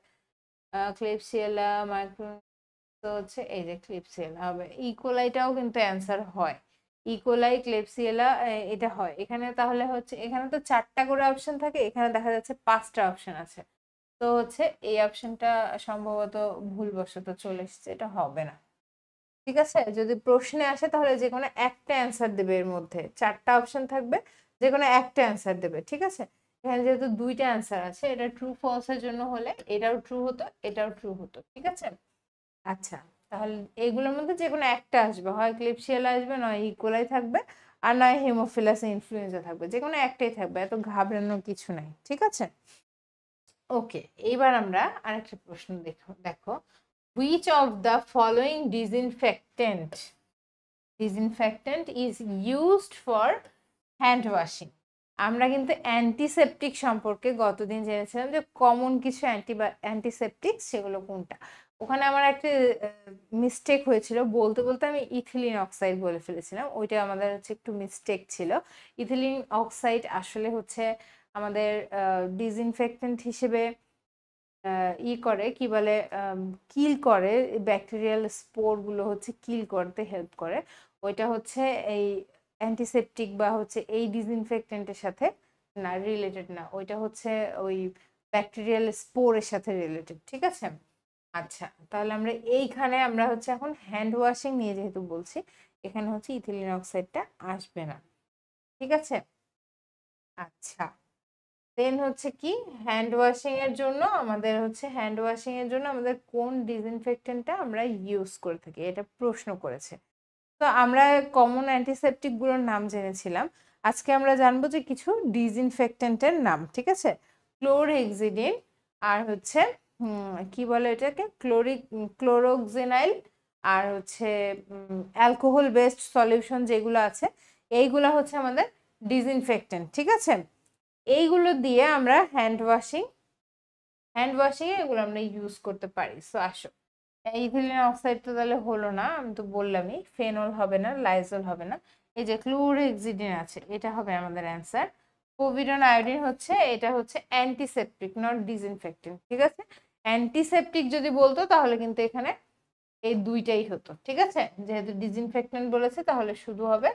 ক্লিপসিয়েলা মাইক্রো তো হচ্ছে এই যে ক্লিপসিয়েলা হবে ইকোলাইটাও e. কিন্তু অ্যান্সার হয় ইকোলাই e. ক্লেপসিয়েলা এটা হয় এখানে তাহলে হচ্ছে এখানে তো চারটা করে অপশন থাকে এখানে দেখা যাচ্ছে পাঁচটা অপশন আছে তো হচ্ছে এই অপশনটা সম্ভবত ভুলবশত চলে এসেছে এটা হবে না ঠিক আছে যদি প্রশ্নে আসে তাহলে যে কোনো একটা অ্যান্সার দেবে এর মধ্যে চারটা অপশন থাকবে যে কোনো একটা অ্যান্সার দেবে ঠিক আছে এখানে যেহেতু দুইটা অ্যান্সার আছে এটা ট্রু ফলসের জন্য হলে এটাও ট্রু হতো এটাও ট্রু হতো ঠিক আছে আচ্ছা তাহলে এগুলোর মধ্যে যে কোনো একটা আসবে হয় ক্লিপশিয়াল আসবে নয় ইকোলাই থাকবে আর নয় হেমোফিলাস ইনফ্লুয়েঞ্জা থাকবে যে কোনো একটাই থাকবে এত ঘাবড়ানোর কিছু নাই ঠিক আছে ওকে এইবার আমরা আরেকটা প্রশ্ন দেখো দেখো which of the following disinfectant disinfectant is used for hand washing আমরা কিন্তু অ্যান্টিসেপটিক সম্পর্কে গতদিন জেনেছিলাম যে কমন কিছু অ্যান্টিবা অ্যান্টিসেপটিক সেগুলো কোনটা ওখানে আমার একটা মিস্টেক হয়েছিল বলতে বলতে আমি ইথিলিন অক্সাইড বলে ফেলেছিলাম ওইটা আমাদের হচ্ছে একটু মিস্টেক ছিল ইথিলিন অক্সাইড আসলে হচ্ছে আমাদের ডিসইনফেক্টেন্ট হিসেবে ই করে কি বলে কিল করে ব্যাকটেরিয়াল স্পোরগুলো হচ্ছে কিল করতে হেল্প করে ওইটা হচ্ছে এই অ্যান্টিসেপটিক বা হচ্ছে এই ডিসইনফেক্টেন্টের সাথে না রিলেটেড না ওইটা হচ্ছে ওই ব্যাকটেরিয়াল স্পোরের সাথে রিলেটেড ঠিক আছে আচ্ছা তাহলে আমরা এইখানে আমরা হচ্ছে এখন হ্যান্ড ওয়াশিং নিয়ে যেহেতু বলছি এখানে হচ্ছে ইথিলিন অক্সাইডটা আসবে না ঠিক আছে আচ্ছা দেন হচ্ছে কি হ্যান্ড ওয়াশিং এর জন্য আমাদের হচ্ছে হ্যান্ড ওয়াশিং এর জন্য আমাদের কোন ডিসইনফেক্টেন্টটা আমরা ইউজ করে থাকি এটা প্রশ্ন করেছে তো আমরা কমন অ্যান্টিসেপটিকগুলোর নাম জেনেছিলাম আজকে আমরা জানবো যে কিছু ডিসইনফেক্টেন্টের নাম ঠিক আছে ক্লোরহেক্সিডিন আর হচ্ছে কি বলে এটাকে ক্লোরিক ক্লোরোক্সিনাইল আর হচ্ছে অ্যালকোহল বেসড সলিউশন যেগুলো আছে এইগুলো হচ্ছে আমাদের ডিসইনফেক্টেন্ট ঠিক আছে এইগুলো দিয়ে আমরা হ্যান্ড ওয়াশিং হ্যান্ড ওয়াশিংয়ে এগুলো আমরা ইউজ করতে পারি সো আসো ইথিলিন অক্সাইড তো তাহলে হলো না আমি তো বললামই ফেনল হবে না লাইজল হবে না এই যে ক্লোরেক্সিডিন আছে এটা হবে আমাদের অ্যান্সার কোভিডন আয়োডিন হচ্ছে এটা হচ্ছে অ্যান্টিসেপটিক নট ডিসইনফেক্টিং ঠিক আছে অ্যান্টিসেপটিক যদি বলতো তাহলে কিন্তু এখানে এই দুইটাই হতো ঠিক আছে যেহেতু ডিসইনফেক্টেন্ট বলেছে তাহলে শুধু হবে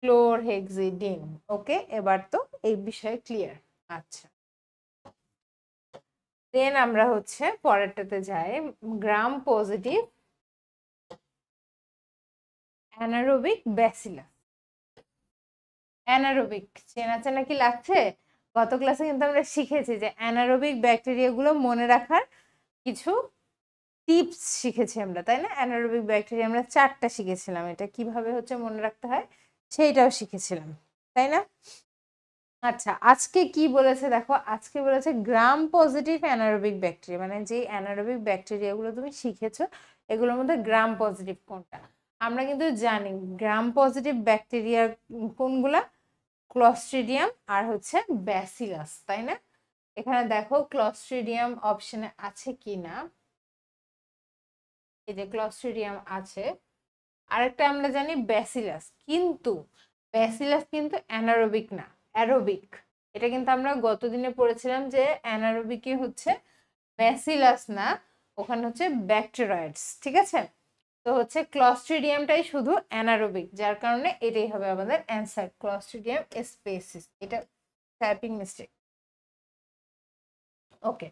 ক্লোরহেক্সিডিন ওকে এবার তো এই বিষয়ে ক্লিয়ার আচ্ছা দেন আমরা হচ্ছে পরেরটাতে যাই gram positive anaerobic bacillus anaerobic চেনা চেনা কি লাগছে গত ক্লাসে কিন্তু আমরা শিখেছি যে অ্যানারোবিক ব্যাকটেরিয়াগুলো মনে রাখার কিছু টিপস শিখেছি আমরা তাই না অ্যানারোবিক ব্যাকটেরিয়া আমরা চারটা শিখেছিলাম এটা কিভাবে হচ্ছে মনে রাখতে হয় সেইটাও শিখেছিলাম তাই না আচ্ছা আজকে কি বলেছে দেখো আজকে বলেছে গ্রাম পজিটিভ অ্যানারোবিক ব্যাকটেরিয়া মানে যে অ্যানারোবিক ব্যাকটেরিয়াগুলো তুমি শিখেছো এগুলোর মধ্যে গ্রাম পজিটিভ কোনটা আমরা কিন্তু জানি গ্রাম পজিটিভ ব্যাকটেরিয়া কোনগুলা ক্লস্ট্রিডিয়াম আর হচ্ছে ব্যাসিলাস তাই না এখানে দেখো ক্লস্ট্রিডিয়াম অপশনে আছে কি না এই যে ক্লস্ট্রিডিয়াম আছে আরেকটা আমরা জানি ব্যাসিলাস কিন্তু ব্যাসিলাস কিন্তু অ্যানারোবিক না অ্যারোবিক এটা কিন্তু আমরা গত দিনে পড়েছিলাম যে অ্যানারোবিকই হচ্ছে ব্যাসিলাস না ওখানে হচ্ছে ব্যাকটেরয়েডস ঠিক আছে তো হচ্ছে ক্লস্ট্রিডিয়ামটাই শুধু অ্যানারোবিক যার কারণে এটাই হবে আমাদের অ্যান্সার ক্লস্ট্রিডিয়াম স্পেসিস এটা টাইপিং মিস্টেক ওকে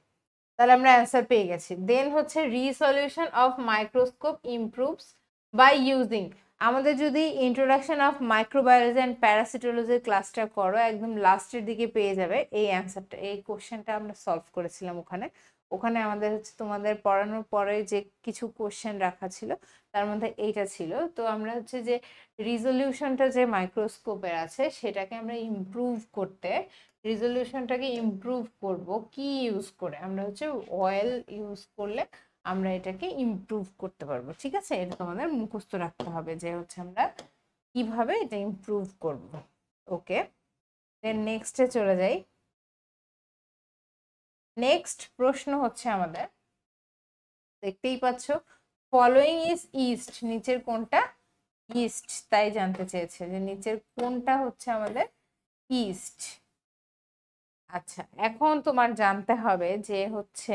তাহলে আমরা অ্যান্সার পেয়ে গেছি দেন হচ্ছে resolution of microscope improves by using আমাদের যদি ইন্ট্রোডাকশন অফ মাইক্রোবায়োলজি অ্যান্ড প্যারাসিটোলজির ক্লাসটা করো একদম লাস্টের দিকে পেয়ে যাবে এই অ্যান্সারটা এই কোশ্চেনটা আমরা সলভ করেছিলাম ওখানে ওখানে আমাদের হচ্ছে তোমাদের পড়ানোর পরে যে কিছু কোশ্চেন রাখা ছিল তার মধ্যে এইটা ছিল তো আমরা হচ্ছে যে রিজলিউশনটা যে মাইক্রোস্কোপের আছে সেটাকে আমরা ইমপ্রুভ করতে রিজলিউশনটাকে ইমপ্রুভ করব কি ইউজ করে আমরা হচ্ছে অয়েল ইউজ করলে আমরা এটাকে ইমপ্রুভ করতে পারবো ঠিক আছে এটা তোমাদের মুখস্থ রাখতে হবে যে হচ্ছে আমরা কিভাবে এটা ইমপ্রুভ করব ওকে দেন নেক্সটে চলে যাই নেক্সট প্রশ্ন হচ্ছে আমাদের দেখতেই পাচ্ছ ফলোয়িং ইজ ইস্ট নিচের কোনটা ইস্ট তাই জানতে চেয়েছে যে নিচের কোনটা হচ্ছে আমাদের ইস্ট আচ্ছা এখন তোমার জানতে হবে যে হচ্ছে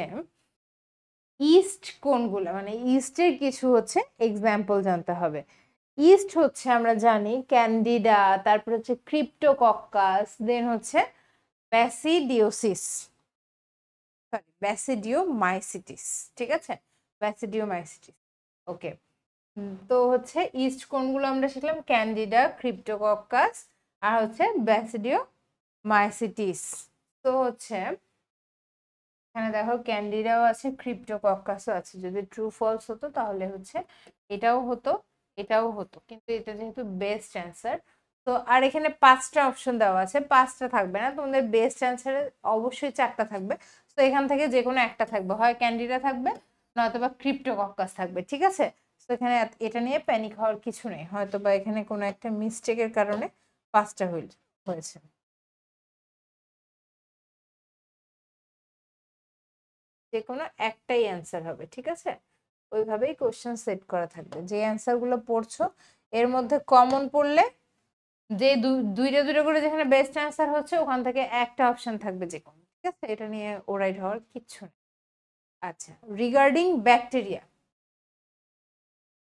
ইস্ট কোনগুলো মানে ইস্টের কিছু হচ্ছে এক্সাম্পল জানতে হবে ইস্ট হচ্ছে আমরা জানি ক্যান্ডিডা তারপর হচ্ছে ক্রিপ্টোকক্কাস দেন হচ্ছে ব্যাসিডিওসিস সরি মাইসিটিস ঠিক আছে মাইসিটিস ওকে তো হচ্ছে ইস্ট কোনগুলো আমরা শিখলাম ক্যান্ডিডা ক্রিপ্টোকক্কাস আর হচ্ছে মাইসিটিস তো হচ্ছে এখানে দেখো ক্যান্ডিডাও আছে ক্রিপ্টো ককাসও আছে যদি ট্রু ফলস হতো তাহলে হচ্ছে এটাও হতো এটাও হতো কিন্তু এটা যেহেতু বেস্ট অ্যান্সার তো আর এখানে পাঁচটা অপশন দেওয়া আছে পাঁচটা থাকবে না তোমাদের বেস্ট অ্যান্সারে অবশ্যই চারটা থাকবে তো এখান থেকে যে কোনো একটা থাকবে হয় ক্যান্ডিডা থাকবে নয়তো বা ককাস থাকবে ঠিক আছে তো এখানে এটা নিয়ে প্যানিক হওয়ার কিছু নেই হয়তো বা এখানে কোনো একটা মিস্টেকের কারণে পাঁচটা হয়েছে যে কোনো একটাই অ্যান্সার হবে ঠিক আছে ওইভাবেই কোশ্চেন সেট করা থাকবে যে অ্যান্সারগুলো পড়ছো এর মধ্যে কমন পড়লে যে দুইটা দুটো করে যেখানে বেস্ট অ্যান্সার হচ্ছে ওখান থেকে একটা অপশন থাকবে যে কোনো ঠিক আছে এটা নিয়ে ওরাইড হওয়ার কিচ্ছু নেই আচ্ছা রিগার্ডিং ব্যাকটেরিয়া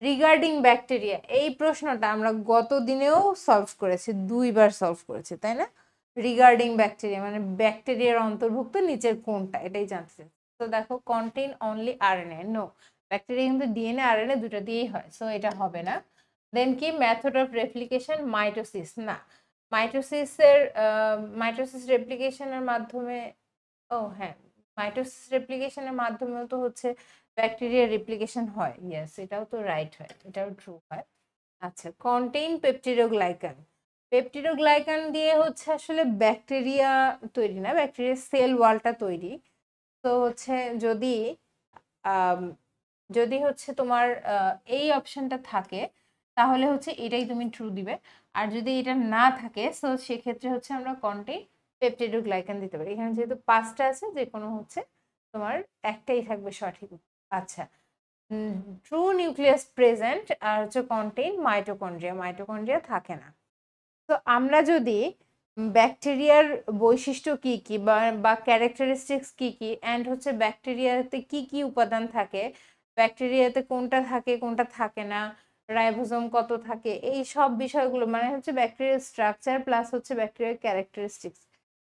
রিগার্ডিং ব্যাকটেরিয়া এই প্রশ্নটা আমরা গত দিনেও সলভ করেছি দুইবার সলভ করেছি তাই না রিগার্ডিং ব্যাকটেরিয়া মানে ব্যাকটেরিয়ার অন্তর্ভুক্ত নিচের কোনটা এটাই জানতে চাই তো দেখো contain only RNA no bacteria কিন্তু ডিএনএ আরএনএ দুটো দিয়েই হয় সো এটা হবে না দেন কি মেথড অফ রেপ্লিকেশন মাইটোসিস না মাইটোসিসের মাইটোসিস রেপ্লিকেশনের মাধ্যমে ও হ্যাঁ মাইটোসিস রেপ্লিকেশনের মাধ্যমেও তো হচ্ছে ব্যাকটেরিয়া রেপ্লিকেশন হয় ইয়েস এটাও তো রাইট হয় এটাও ট্রু হয় আচ্ছা কন্টেইন পেপটিরোগ্লাইকান পেপটিরোগ্লাইকান দিয়ে হচ্ছে আসলে ব্যাকটেরিয়া তৈরি না ব্যাকটেরিয়া সেল ওয়ালটা তৈরি তো হচ্ছে যদি যদি হচ্ছে তোমার এই অপশনটা থাকে তাহলে হচ্ছে এটাই তুমি ট্রু দিবে আর যদি এটা না থাকে সো সেক্ষেত্রে হচ্ছে আমরা পেপটেডো গ্লাইকান দিতে পারি এখানে যেহেতু পাঁচটা আছে যে কোনো হচ্ছে তোমার একটাই থাকবে সঠিক আচ্ছা ট্রু নিউক্লিয়াস প্রেজেন্ট আর হচ্ছে কন্টেইন মাইটোকন্ড্রিয়া মাইটোকন্ড্রিয়া থাকে না তো আমরা যদি ব্যাকটেরিয়ার বৈশিষ্ট্য কি কি বা বা ক্যারেক্টারিস্টিক্স কি কি অ্যান্ড হচ্ছে ব্যাকটেরিয়াতে কি কি উপাদান থাকে ব্যাকটেরিয়াতে কোনটা থাকে কোনটা থাকে না রাইভোজম কত থাকে এই সব বিষয়গুলো মানে হচ্ছে ব্যাকটেরিয়ার স্ট্রাকচার প্লাস হচ্ছে ব্যাকটেরিয়ার characteristics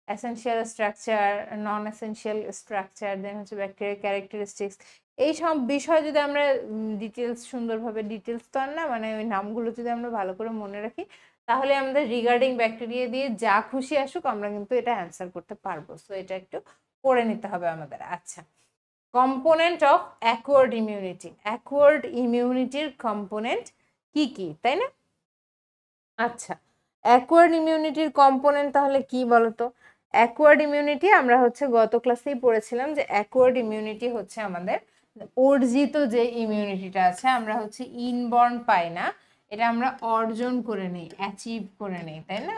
essential structure non essential structure then হচ্ছে ব্যাকটেরিয়ার ক্যারেক্টারিস্টিক্স এই সব বিষয় যদি আমরা ডিটেলস সুন্দরভাবে ডিটেলস তো আর না মানে ওই নামগুলো যদি আমরা ভালো করে মনে রাখি তাহলে আমাদের রিগার্ডিং ব্যাকটেরিয়া দিয়ে যা খুশি আসুক আমরা কিন্তু এটা অ্যান্সার করতে পারবো সো এটা একটু করে নিতে হবে আমাদের আচ্ছা component of acquired immunity acquired ইমিউনিটির কম্পোনেন্ট কি কি তাই না আচ্ছা অ্যাকোয়ার্ড ইমিউনিটির কম্পোনেন্ট তাহলে কি বলতো অ্যাকোয়ার্ড ইমিউনিটি আমরা হচ্ছে গত ক্লাসেই পড়েছিলাম যে অ্যাকোয়ার্ড ইমিউনিটি হচ্ছে আমাদের অর্জিত যে ইমিউনিটিটা আছে আমরা হচ্ছে ইনবর্ন পাই না এটা আমরা অর্জন করে নিই অ্যাচিভ করে নিই তাই না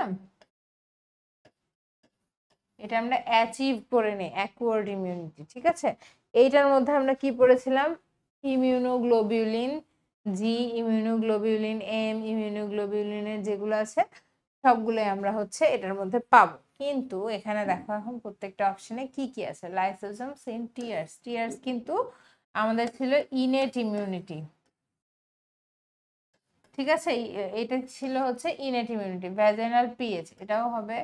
এটা আমরা অ্যাচিভ করে নিই অ্যাকোয়ার্ড ইমিউনিটি ঠিক আছে এইটার মধ্যে আমরা কি পড়েছিলাম ইমিউনোগ্লোবিউলিন জি ইমিউনোগ্লোবিউলিন এম ইমিউনোগ্লোবিউলিনের যেগুলো আছে সবগুলোই আমরা হচ্ছে এটার মধ্যে পাব কিন্তু এখানে দেখো এখন প্রত্যেকটা অপশনে কি কি আছে লাইসোজম সেম টিয়ার্স টিয়ার্স কিন্তু আমাদের ছিল ইনেট ইমিউনিটি ঠিক আছে এটা ছিল হচ্ছে ইনেট ইমিউনিটি ভ্যাজেনাল পিএইচ এটাও হবে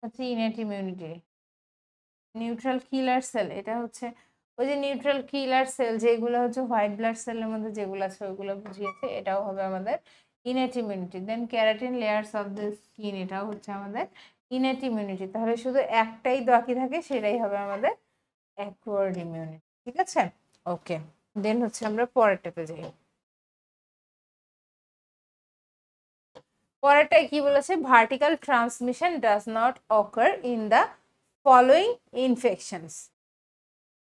হচ্ছে innate immunity neutral killer cell এটা হচ্ছে ওই যে নিউট্রাল কিলার সেল যেগুলো হচ্ছে হোয়াইট ব্লাড সেলের মধ্যে যেগুলো আছে ওইগুলো বুঝিয়েছে এটাও হবে আমাদের innate immunity then keratin layers of the skin এটাও হচ্ছে আমাদের ইনেট ইমিউনিটি তাহলে শুধু একটাই বাকি থাকে সেটাই হবে আমাদের অ্যাকোয়ার্ড ইমিউনিটি ঠিক আছে ওকে দেন হচ্ছে আমরা পরেরটাতে যাই পরেরটাই কি বলেছে vertical transmission does not occur in the following infections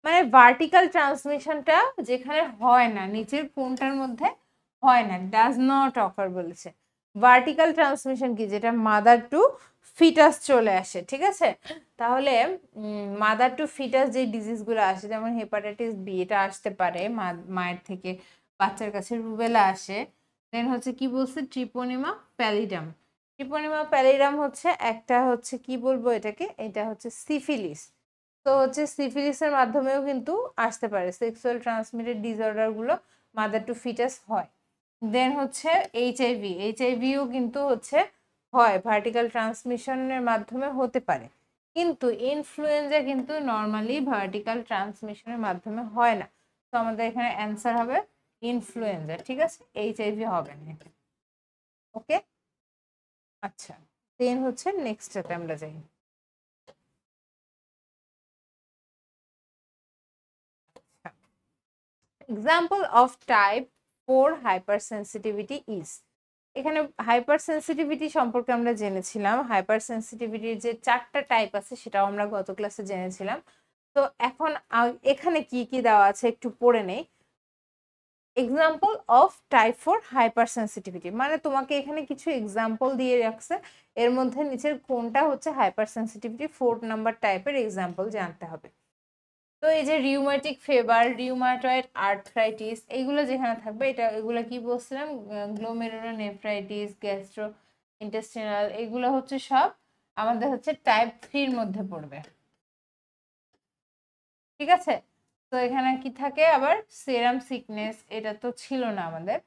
মানে ভার্টিক্যাল ট্রান্সমিশনটা যেখানে হয় না নিচের কোনটার মধ্যে হয় না ডাজ নট অকার বলেছে ভার্টিক্যাল ট্রান্সমিশন কি যেটা মাদার টু ফিটাস চলে আসে ঠিক আছে তাহলে মাদার টু ফিটাস যে ডিজিজগুলো আসে যেমন হেপাটাইটিস বি এটা আসতে পারে মায়ের থেকে বাচ্চার কাছে রুবেলা আসে দেন হচ্ছে কি বলছে ট্রিপোনিমা প্যালিডাম ট্রিপোনিমা প্যালিডাম হচ্ছে একটা হচ্ছে কি বলবো এটাকে এটা হচ্ছে সিফিলিস তো হচ্ছে সিফিলিসের মাধ্যমেও কিন্তু আসতে পারে সেক্সুয়াল ট্রান্সমিটেড ডিসঅর্ডারগুলো মাদার টু ফিটাস হয় দেন হচ্ছে এইচআইভি এইচআইভিও কিন্তু হচ্ছে হয় ভার্টিক্যাল ট্রান্সমিশনের মাধ্যমে হতে পারে কিন্তু ইনফ্লুয়েঞ্জা কিন্তু নর্মালি ভার্টিক্যাল ট্রান্সমিশনের মাধ্যমে হয় না তো আমাদের এখানে অ্যান্সার হবে ইনফ্লুয়েঞ্জা ঠিক আছে এইচআইভি হবে না ওকে আচ্ছা দেন হচ্ছে নেক্সটটাতে আমরা যাই example of type four sensitivity is এখানে হাইপার সেনসিটিভিটি সম্পর্কে আমরা জেনেছিলাম হাইপারসেন্সিটিভিটির যে চারটা টাইপ আছে সেটাও আমরা গত ক্লাসে জেনেছিলাম তো এখন এখানে কি কি দেওয়া আছে একটু পড়ে নেই example of type four hypersensitivity মানে তোমাকে এখানে কিছু এক্সাম্পল দিয়ে রাখছে এর মধ্যে নিচের কোনটা হচ্ছে হাইপার সেন্সিটিভিটি ফোর্থ নাম্বার টাইপের এক্সাম্পল জানতে হবে তো এই যে রিউমেটিক ফেভার রিউমাটয়েড আর্থ্রাইটিস এইগুলো যেখানে থাকবে এটা এগুলো কি বলছিলাম নেফ্রাইটিস গ্যাস্ট্রো ইন্টেস্টিনাল এগুলো হচ্ছে সব আমাদের হচ্ছে টাইপ থ্রির মধ্যে পড়বে ঠিক আছে তো এখানে কি থাকে আবার সেরাম সিকনেস এটা তো ছিল না আমাদের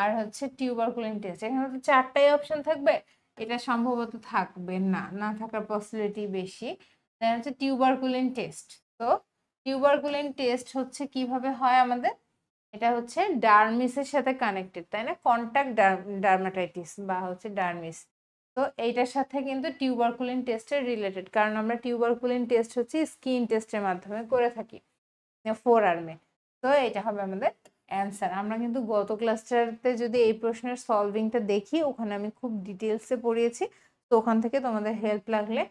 আর হচ্ছে টিউবারকুলিন টেস্ট এখানে তো চারটাই অপশন থাকবে এটা সম্ভবত থাকবে না না থাকার পসিবিলিটি বেশি দেন হচ্ছে টিউবারকুলিন টেস্ট তো টিউবারকুলিন টেস্ট হচ্ছে কিভাবে হয় আমাদের এটা হচ্ছে ডার্মিসের সাথে কানেক্টেড তাই না কন্ট্যাক্ট ডার্মাটাইটিস বা হচ্ছে ডার্মিস তো এইটার সাথে কিন্তু টিউবারকুলিন টেস্টের রিলেটেড কারণ আমরা টিউবারকুলিন টেস্ট হচ্ছে স্কিন টেস্টের মাধ্যমে করে থাকি ফোর আর্মে তো এটা হবে আমাদের অ্যান্সার আমরা কিন্তু গত ক্লাস্টারতে যদি এই প্রশ্নের সলভিংটা দেখি ওখানে আমি খুব ডিটেলসে পড়িয়েছি তো ওখান থেকে তোমাদের হেল্প লাগলে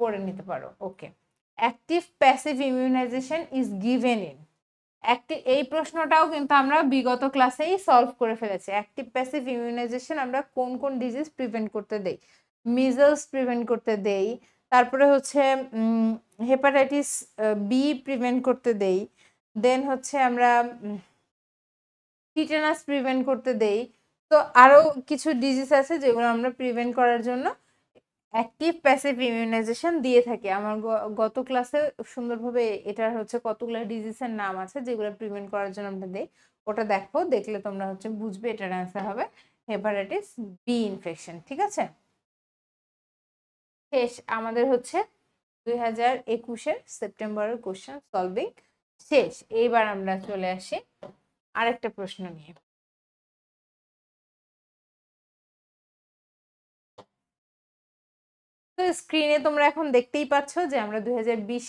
পড়ে নিতে পারো okay active passive immunization is given in active এই প্রশ্নটাও কিন্তু আমরা বিগত ক্লাসেই সলভ করে ফেলেছি অ্যাক্টিভ প্যাসিভ ইমিউনাইজেশন আমরা কোন কোন ডিজিজ প্রিভেন্ট করতে দেই মিজলস প্রিভেন্ট করতে দেই তারপরে হচ্ছে হেপাটাইটিস বি প্রিভেন্ট করতে দেই দেন হচ্ছে আমরা টিটানাস প্রিভেন্ট করতে দেই তো আরও কিছু ডিজিজ আছে যেগুলো আমরা প্রিভেন্ট করার জন্য অ্যাক্টিভ প্যাসিভ ইমিউনাইজেশন দিয়ে থাকি আমার গত ক্লাসে সুন্দরভাবে এটার হচ্ছে কতগুলো ডিজিজের নাম আছে যেগুলো প্রিভেন্ট করার জন্য আমরা দিই ওটা দেখো দেখলে তোমরা হচ্ছে বুঝবে এটার অ্যান্সার হবে হেপাটাইটিস বি ইনফেকশন ঠিক আছে শেষ আমাদের হচ্ছে দুই হাজার একুশের সেপ্টেম্বরের কোশ্চেন সলভিং শেষ এইবার আমরা চলে আসি আরেকটা প্রশ্ন নিয়ে তো স্ক্রিনে তোমরা এখন দেখতেই পাচ্ছ যে আমরা দুই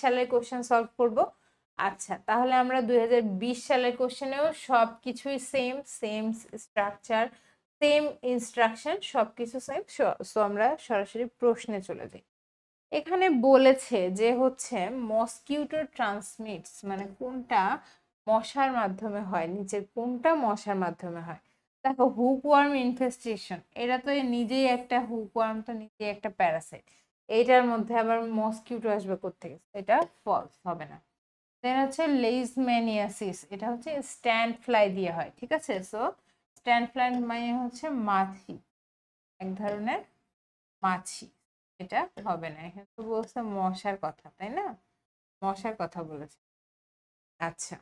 সালের কোশ্চেন সলভ করব আচ্ছা তাহলে আমরা দুই সালের কোশ্চেনেও সব কিছুই same same structure same instruction সব কিছু সেম সো আমরা সরাসরি প্রশ্নে চলে যাই এখানে বলেছে যে হচ্ছে মসকিউটো ট্রান্সমিটস মানে কোনটা মশার মাধ্যমে হয় নিচের কোনটা মশার মাধ্যমে হয় দেখো হুকওয়ার্ম ইনফেস্টেশন এটা তো নিজেই একটা হুকওয়ার্ম তো নিজেই একটা প্যারাসাইট এইটার মধ্যে আবার মসকিউটো আসবে কোথেকে এটা ফলস হবে না দেন হচ্ছে লেজম্যানিয়াসিস এটা হচ্ছে স্ট্যান্ড ফ্লাই দিয়ে হয় ঠিক আছে সো স্ট্যান্ড ফ্লাই মানে হচ্ছে মাছি এক ধরনের মাছি এটা হবে না এখানে তো বলছে মশার কথা তাই না মশার কথা বলেছে আচ্ছা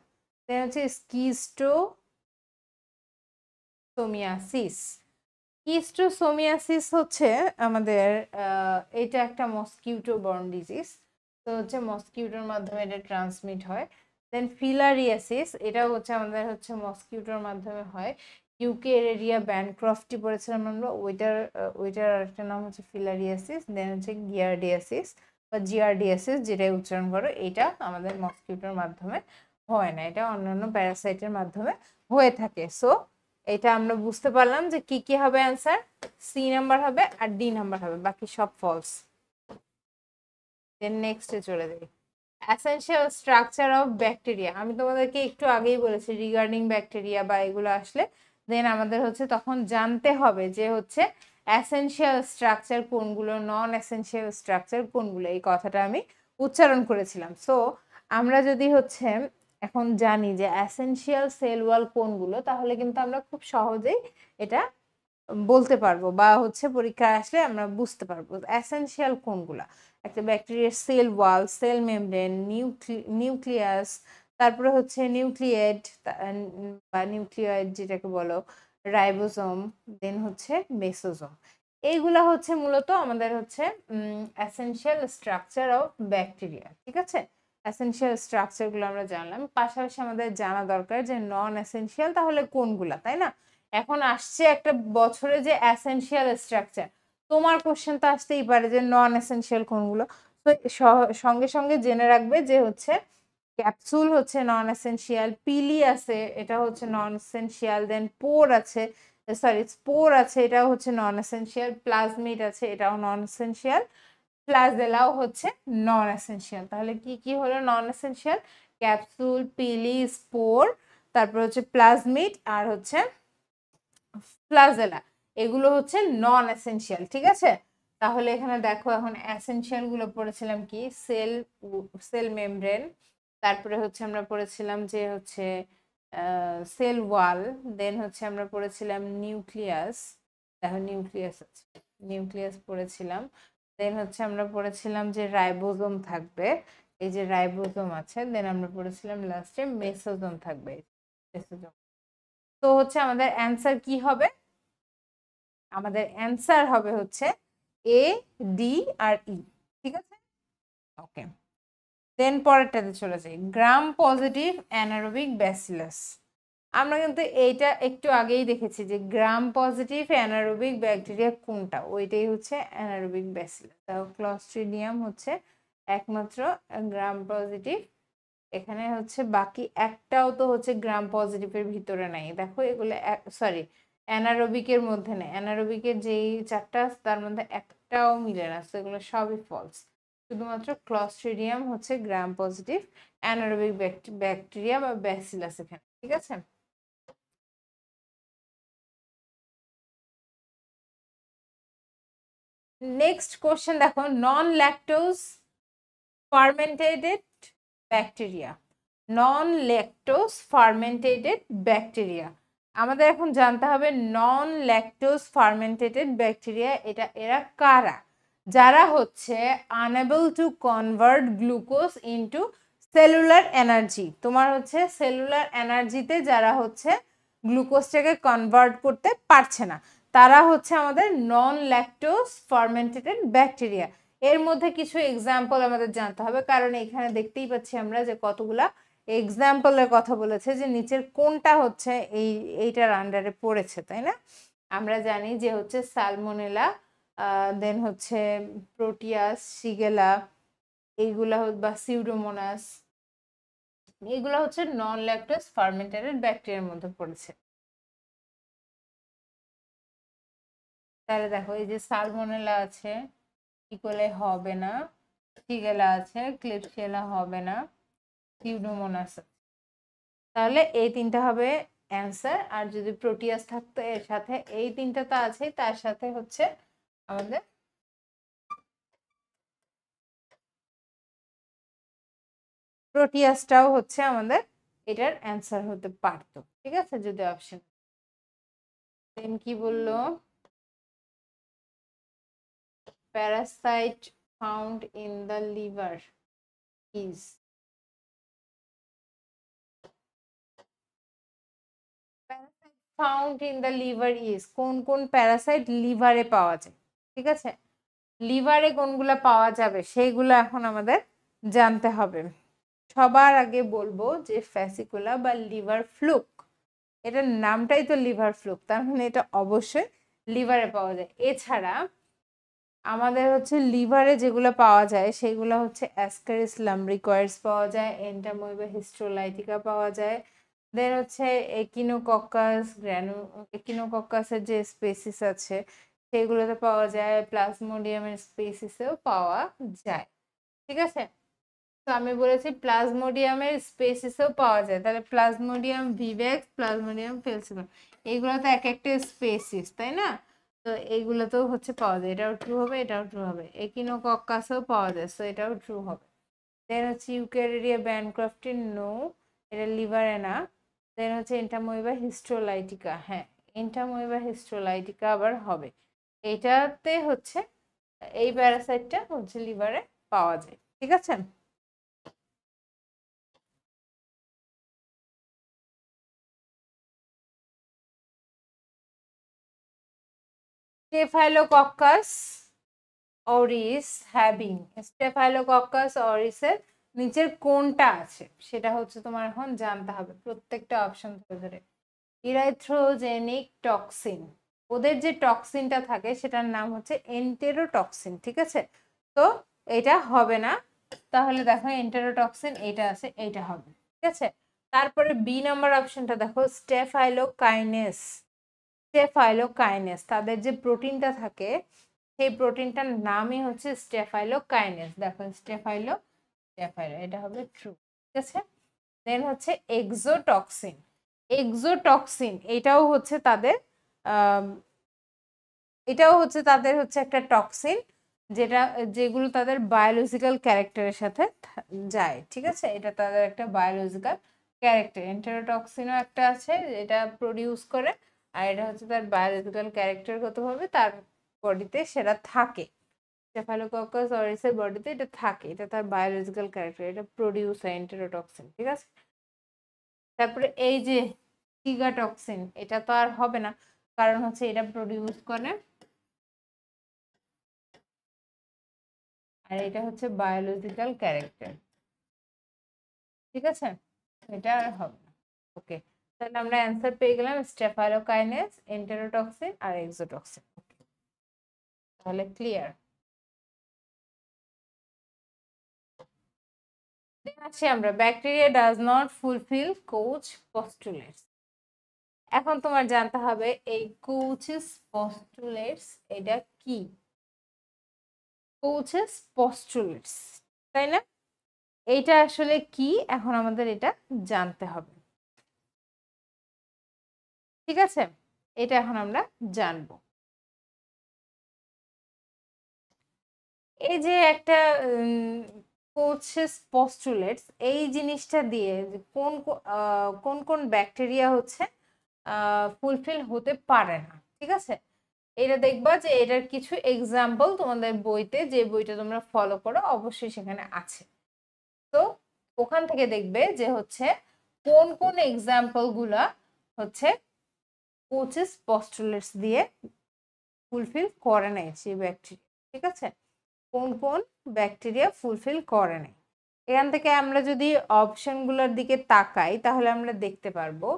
তাই হচ্ছে স্কিস্টো সোমিয়াসিস সোমিয়াসিস হচ্ছে আমাদের এটা একটা মসকিউটো বর্ন ডিজিজ তো হচ্ছে মসকিউটোর মাধ্যমে এটা ট্রান্সমিট হয় দেন ফিলারিয়াসিস এটা হচ্ছে আমাদের হচ্ছে মসকিউটোর মাধ্যমে হয় ইউকে এর এরিয়া ক্রফটি পড়েছিলাম আমরা ওইটার ওইটার আরেকটা নাম হচ্ছে ফিলারিয়াসিস দেন হচ্ছে গিয়ারডিয়াসিস বা জিআরডিয়াসিস যেটাই উচ্চারণ করো এটা আমাদের মসকিউটোর মাধ্যমে হয় না এটা অন্যান্য প্যারাসাইটের মাধ্যমে হয়ে থাকে সো এটা আমরা বুঝতে পারলাম যে কি কি হবে অ্যান্সার সি নাম্বার হবে আর ডি নাম্বার হবে বাকি সব ফলস দেন নেক্সটে চলে যাই অ্যাসেন্সিয়াল স্ট্রাকচার অফ ব্যাকটেরিয়া আমি তোমাদেরকে একটু আগেই বলেছি রিগার্ডিং ব্যাকটেরিয়া বা এগুলো আসলে দেন আমাদের হচ্ছে তখন জানতে হবে যে হচ্ছে অ্যাসেন্সিয়াল স্ট্রাকচার কোনগুলো নন অ্যাসেন্সিয়াল স্ট্রাকচার কোনগুলো এই কথাটা আমি উচ্চারণ করেছিলাম সো আমরা যদি হচ্ছে এখন জানি যে অ্যাসেন্সিয়াল সেল ওয়াল কোনগুলো তাহলে কিন্তু আমরা খুব সহজেই এটা বলতে পারবো বা হচ্ছে পরীক্ষায় আসলে আমরা বুঝতে পারবো অ্যাসেন্সিয়াল কোনগুলো একটা ব্যাকটেরিয়ার cell wall cell membrane nuclei nucleus তারপরে হচ্ছে নিউক্লিয়েট বা নিউক্লিয়েট যেটাকে বলো রাইবোজোম দেন হচ্ছে মেসোজোম এইগুলা হচ্ছে মূলত আমাদের হচ্ছে অ্যাসেন্সিয়াল স্ট্রাকচার অফ ব্যাকটেরিয়া ঠিক আছে অ্যাসেন্সিয়াল স্ট্রাকচারগুলো আমরা জানলাম পাশাপাশি আমাদের জানা দরকার যে নন অ্যাসেন্সিয়াল তাহলে কোনগুলা তাই না এখন আসছে একটা বছরে যে অ্যাসেন্সিয়াল স্ট্রাকচার তোমার কোশ্চেন তো আসতেই পারে যে নন অ্যাসেন্সিয়াল কোনগুলো তো সঙ্গে সঙ্গে জেনে রাখবে যে হচ্ছে ক্যাপসুল হচ্ছে নন এসেনশিয়াল পিলি আছে এটা হচ্ছে নন এসেনশিয়াল দেন পোর আছে সরি স্পোর আছে এটাও হচ্ছে নন এসেন্সিয়াল প্লাজমিড আছে এটাও নন এসেনশিয়াল প্লাজেলাও হচ্ছে নন এসেন্সিয়াল তাহলে কি কি হলো non essential capsule pili spore তারপর হচ্ছে প্লাজমিড আর হচ্ছে প্লাজেলা এগুলো হচ্ছে নন এসেন্সিয়াল ঠিক আছে তাহলে এখানে দেখো এখন অ্যাসেনশিয়ালগুলো পড়েছিলাম কি সেল সেল মেমব্রেন তারপরে হচ্ছে আমরা পড়েছিলাম যে হচ্ছে সেল ওয়াল দেন হচ্ছে আমরা পড়েছিলাম নিউক্লিয়াস দেখো নিউক্লিয়াস আছে নিউক্লিয়াস পড়েছিলাম দেন হচ্ছে আমরা পড়েছিলাম যে রাইবোজোম থাকবে এই যে রাইবোজোম আছে দেন আমরা পড়েছিলাম লাস্টে মেসোজোম থাকবে মেসোজোম তো হচ্ছে আমাদের অ্যান্সার কি হবে আমাদের অ্যান্সার হবে হচ্ছে A D R E e, ঠিক আছে ওকে দেন পরেরটাতে চলে যাই গ্রাম পজিটিভ অ্যানারোবিক ব্যাসিলাস আমরা কিন্তু এইটা একটু আগেই দেখেছি যে গ্রাম পজিটিভ অ্যানারোবিক ব্যাকটেরিয়া কোনটা ওইটাই হচ্ছে অ্যানারোবিক ব্যাসিলাস তাও ক্লস্ট্রিডিয়াম হচ্ছে একমাত্র গ্রাম পজিটিভ এখানে হচ্ছে বাকি একটাও তো হচ্ছে গ্রাম পজিটিভের ভিতরে নাই দেখো এগুলো সরি অ্যানারোবিকের মধ্যে নেই অ্যানারোবিকের যেই চারটা তার মধ্যে একটাও মিলে না সেগুলো সবই ফলস শুধুমাত্র ক্লস্ট্রিডিয়াম হচ্ছে গ্রাম পজিটিভ অ্যানারোবিক ব্যাকটেরিয়া বা ব্যাসিলাস এখানে ঠিক আছে নেক্সট কোশ্চেন দেখো non lactose fermented bacteria non lactose fermented bacteria আমাদের এখন জানতে হবে নন ল্যাকটোজ ফার্মেন্টেটেড ব্যাকটেরিয়া এটা এরা কারা যারা হচ্ছে unable to convert glucose into cellular energy তোমার হচ্ছে সেলুলার এনার্জিতে যারা হচ্ছে গ্লুকোজটাকে কনভার্ট করতে পারছে না তারা হচ্ছে আমাদের নন ল্যাকটোস ফরমেন্টেটেড ব্যাকটেরিয়া এর মধ্যে কিছু এক্সাম্পল আমাদের জানতে হবে কারণ এখানে দেখতেই পাচ্ছি আমরা যে কতগুলা এক্সাম্পলের কথা বলেছে যে নিচের কোনটা হচ্ছে এই এইটার আন্ডারে পড়েছে তাই না আমরা জানি যে হচ্ছে সালমোনেলা দেন হচ্ছে প্রোটিয়াস সিগেলা এইগুলা বা সিউডোমোনাস এইগুলা হচ্ছে নন ল্যাকটোজ ফার্মেন্টেড ব্যাকটেরিয়ার মধ্যে পড়েছে তাহলে দেখো এই যে সালমোনেলা আছে ইকোলে হবে না সিগেলা আছে ক্লিপসেলা হবে না সিউডোমোনাস তাহলে এই তিনটা হবে অ্যান্সার আর যদি প্রোটিয়াস থাকতো এর সাথে এই তিনটা তো আছেই তার সাথে হচ্ছে আমাদের প্রোটিয়াসটাও হচ্ছে আমাদের এটার অ্যান্সার হতে পারত ঠিক আছে যদি অপশন দেন কি বললো parasite found in the liver is found in the liver is কোন কোন প্যারাসাইট লিভারে পাওয়া যায় ঠিক আছে লিভারে কোনগুলা পাওয়া যাবে সেইগুলো এখন আমাদের জানতে হবে সবার আগে বলবো যে ফ্যাসিকুলা বা লিভার ফ্লুক এটার নামটাই তো লিভার ফ্লুক তার মানে এটা অবশ্যই লিভারে পাওয়া যায় এছাড়া আমাদের হচ্ছে লিভারে যেগুলো পাওয়া যায় সেগুলো হচ্ছে অ্যাসকারিস লাম্ব্রিকয়েডস পাওয়া যায় বা হিস্ট্রোলাইটিকা পাওয়া যায় দেন হচ্ছে একিনোকাস গ্র্যানো একিনোকাসের যে স্পেসিস আছে সেগুলোতে পাওয়া যায় প্লাজমোডিয়ামের স্পেসিসেও পাওয়া যায় ঠিক আছে তো আমি বলেছি প্লাজমোডিয়ামের স্পেসিসেও পাওয়া যায় তাহলে প্লাজমোডিয়াম ভিভেক্স প্লাজমোডিয়াম ফেলসিপাম এগুলো তো এক একটা স্পেসিস তাই না তো এইগুলোতেও হচ্ছে পাওয়া যায় এটাও ট্রু হবে এটাও ট্রু হবে একিনো কক্কাসেও পাওয়া যায় সো এটাও ট্রু হবে দেন হচ্ছে ইউকেরিয়া ব্যানক্রাফটিন নো এটা লিভারে না দেন হচ্ছে এন্টামোইবা হিস্ট্রোলাইটিকা হ্যাঁ এন্টামোইবা হিস্ট্রোলাইটিকা আবার হবে এটাতে হচ্ছে এই প্যারাসাইটটা হচ্ছে লিভারে পাওয়া যায় ঠিক আছে স্টেফাইলোকক্কাস অরিস হ্যাভিং স্টেফাইলোকক্কাস অরিসের নিচের কোনটা আছে সেটা হচ্ছে তোমার এখন জানতে হবে প্রত্যেকটা অপশন ধরে ধরে ইরাইথ্রোজেনিক টক্সিন ওদের যে টক্সিনটা থাকে সেটার নাম হচ্ছে এন্টেরোটক্সিন ঠিক আছে তো এটা হবে না তাহলে দেখো এন্টেরোটক্সিন এটা আছে এটা হবে ঠিক আছে তারপরে বি নাম্বার অপশনটা দেখো স্টেফাইলোকাইনেস স্টেফাইলোকাইনেস তাদের যে প্রোটিনটা থাকে সেই প্রোটিনটার নামই হচ্ছে স্টেফাইলোকাইনেস দেখো স্টেফাইলো স্টেফাইলো এটা হবে ট্রু ঠিক আছে দেন হচ্ছে এক্সোটক্সিন এক্সোটক্সিন এটাও হচ্ছে তাদের এটাও হচ্ছে তাদের হচ্ছে একটা টক্সিন যেটা যেগুলো তাদের বায়োলজিক্যাল ক্যারেক্টারের সাথে যায় ঠিক আছে এটা তাদের একটা বায়োলজিক্যাল ক্যারেক্টার এন্টারোটক্সিনও একটা আছে এটা প্রডিউস করে আর এটা হচ্ছে তার বায়োলজিক্যাল ক্যারেক্টারগতভাবে তার বডিতে সেটা থাকে অরিসের বডিতে এটা থাকে এটা তার বায়োলজিক্যাল ক্যারেক্টার এটা প্রডিউস হয় এন্টারোটক্সিন ঠিক আছে তারপরে এই যে টিগাটক্সিন এটা তো আর হবে না কারণ হচ্ছে এটা প্রডিউস করে আর এটা হচ্ছে বায়োলজিক্যাল ক্যারেক্টার ঠিক আছে এটা আর হবে না ওকে তাহলে আমরা অ্যান্সার পেয়ে গেলাম স্টেফালোকাইনেস এন্টেরোটক্সিন আর এক্সোটক্সিন তাহলে ক্লিয়ার আছে আমরা bacteria does not fulfil Koch postulates এখন তোমার জানতে হবে এই কৌচেস পস্টুলেটস এটা কি কৌচেস পস্টুলেটস তাই না এটা আসলে কি এখন আমাদের এটা জানতে হবে ঠিক আছে এটা এখন আমরা জানব এই যে একটা কোচেস পস্টুলেটস এই জিনিসটা দিয়ে কোন কোন কোন ব্যাকটেরিয়া হচ্ছে ফুলফিল হতে পারে না ঠিক আছে এটা দেখবা যে এটার কিছু এক্সাম্পল তোমাদের বইতে যে বইটা তোমরা ফলো করো অবশ্যই সেখানে আছে তো ওখান থেকে দেখবে যে হচ্ছে কোন কোন এক্সাম্পল গুলা হচ্ছে কোচেস পস্টুলেটস দিয়ে ফুলফিল করে নেয় সেই ব্যাকটেরিয়া ঠিক আছে কোন কোন ব্যাকটেরিয়া ফুলফিল করে নেয় এখান থেকে আমরা যদি অপশনগুলোর দিকে তাকাই তাহলে আমরা দেখতে পারবো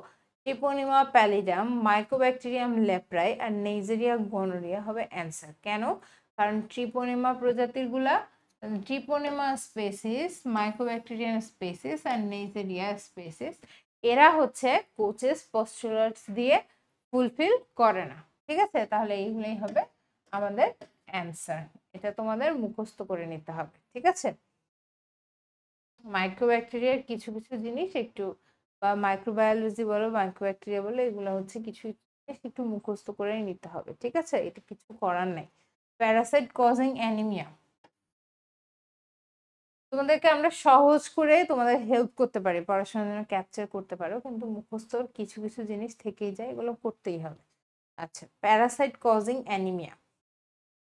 টিপোনিমা প্যালিডাম মাইক্রোব্যাকটেরিয়াম লেপ্রাই আর নেইজেরিয়া গনোরিয়া হবে অ্যান্সার কেন কারণ ট্রিপোনিমা প্রজাতিরগুলা ট্রিপোনেমা স্পেসিস মাইক্রোব্যাকটেরিয়াম স্পেসিস আর নেইজেরিয়া স্পেসিস এরা হচ্ছে কোচেস পস্টুলার্স দিয়ে ফুলফিল করে না ঠিক আছে তাহলে এইগুলোই হবে আমাদের অ্যান্সার এটা তোমাদের মুখস্থ করে নিতে হবে ঠিক আছে মাইক্রোব্যাকটেরিয়ার কিছু কিছু জিনিস একটু বা মাইক্রোবায়োলজি বলো মাইক্রোব্যাকটেরিয়া বলো এগুলো হচ্ছে কিছু একটু মুখস্থ করে নিতে হবে ঠিক আছে এটা কিছু করার নাই প্যারাসাইট কজিং অ্যানিমিয়া তোমাদেরকে আমরা সহজ করে তোমাদের হেল্প করতে পারি পড়াশোনার ক্যাপচার করতে পারো কিন্তু মুখস্থর কিছু কিছু জিনিস থেকেই যায় এগুলো করতেই হবে আচ্ছা প্যারাসাইট কজিং অ্যানিমিয়া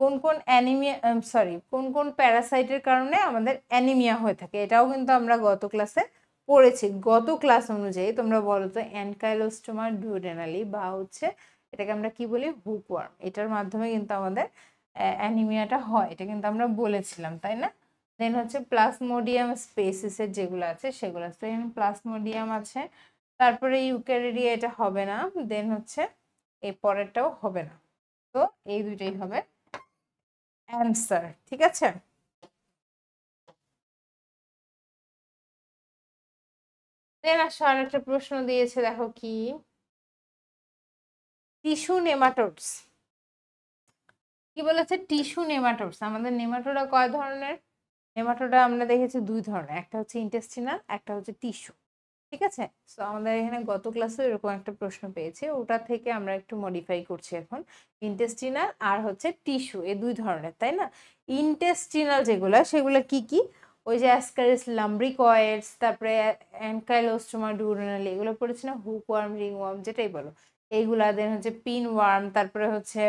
কোন কোন অ্যানিমিয়া সরি কোন কোন প্যারাসাইটের কারণে আমাদের অ্যানিমিয়া হয়ে থাকে এটাও কিন্তু আমরা গত ক্লাসে পড়েছি গত ক্লাস অনুযায়ী তোমরা বলো তো অ্যানকাইলোস্টোমার ডুডেনালি বা হচ্ছে এটাকে আমরা কি বলি হুকওয়ার্ম এটার মাধ্যমে কিন্তু আমাদের অ্যানিমিয়াটা হয় এটা কিন্তু আমরা বলেছিলাম তাই না দেন হচ্ছে প্লাসমোডিয়াম স্পেসিসের যেগুলো আছে সেগুলো আছে এখানে প্লাসমোডিয়াম আছে তারপরে ইউক্যারিয়া এটা হবে না দেন হচ্ছে এই পরেরটাও হবে না তো এই দুটোই হবে অ্যান্সার ঠিক আছে দেন আসো আর একটা প্রশ্ন দিয়েছে দেখো কি টিস্যু নেমাটোডস কি বলেছে টিস্যু নেমাটোডস আমাদের নেমাটোডা কয় ধরনের নেমাটোডা আমরা দেখেছি দুই ধরনের একটা হচ্ছে ইন্টেস্টিনাল একটা হচ্ছে টিস্যু ঠিক আছে সো আমাদের এখানে গত ক্লাসে এরকম একটা প্রশ্ন পেয়েছে ওটা থেকে আমরা একটু মডিফাই করছি এখন ইন্টেস্টিনাল আর হচ্ছে টিস্যু এ দুই ধরনের তাই না ইন্টেস্টিনাল যেগুলো সেগুলো কি কী ওই যে অ্যাসকারিস লাম্বরিকয়েডস তারপরে অ্যানকাইলোস্টোমা ডিউরোনাল এগুলো পড়েছি না হুক ওয়ার্ম রিং ওয়ার্ম যেটাই বলো এইগুলা দেন হচ্ছে পিন ওয়ার্ম তারপরে হচ্ছে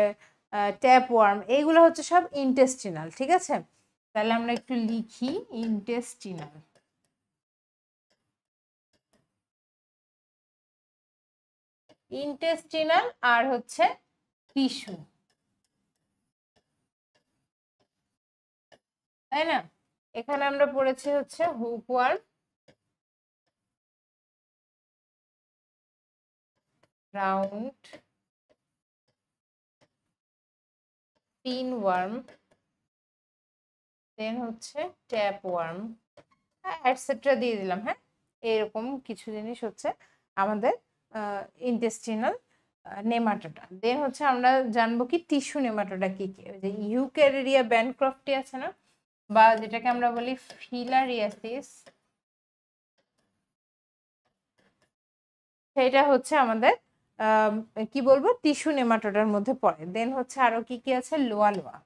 ট্যাপ ওয়ার্ম এইগুলো হচ্ছে সব ইন্টেস্টিনাল ঠিক আছে তাহলে আমরা একটু লিখি ইন্টেস্টিনাল ইন্টেস্টিনাল আর হচ্ছে টিস্যু তাই না এখানে আমরা পড়েছি হচ্ছে hook worm round pin worm then হচ্ছে ট্যাপ ওয়ার্ম অ্যাটসেট্রা দিয়ে দিলাম হ্যাঁ এরকম কিছু জিনিস হচ্ছে আমাদের ইন্টেস্টিনাল নেমাটোটা দেন হচ্ছে আমরা জানবো কি টিস্যু নেমাটোটা কি কি যে ইউকেরিয়া ব্যান্ডক্রফটি আছে না বা যেটাকে আমরা বলি ফিলারিয়াসিস সেটা হচ্ছে আমাদের কি বলবো টিস্যু নেমাটোডার মধ্যে পড়ে দেন হচ্ছে আরো কি কি আছে লোয়া লোয়া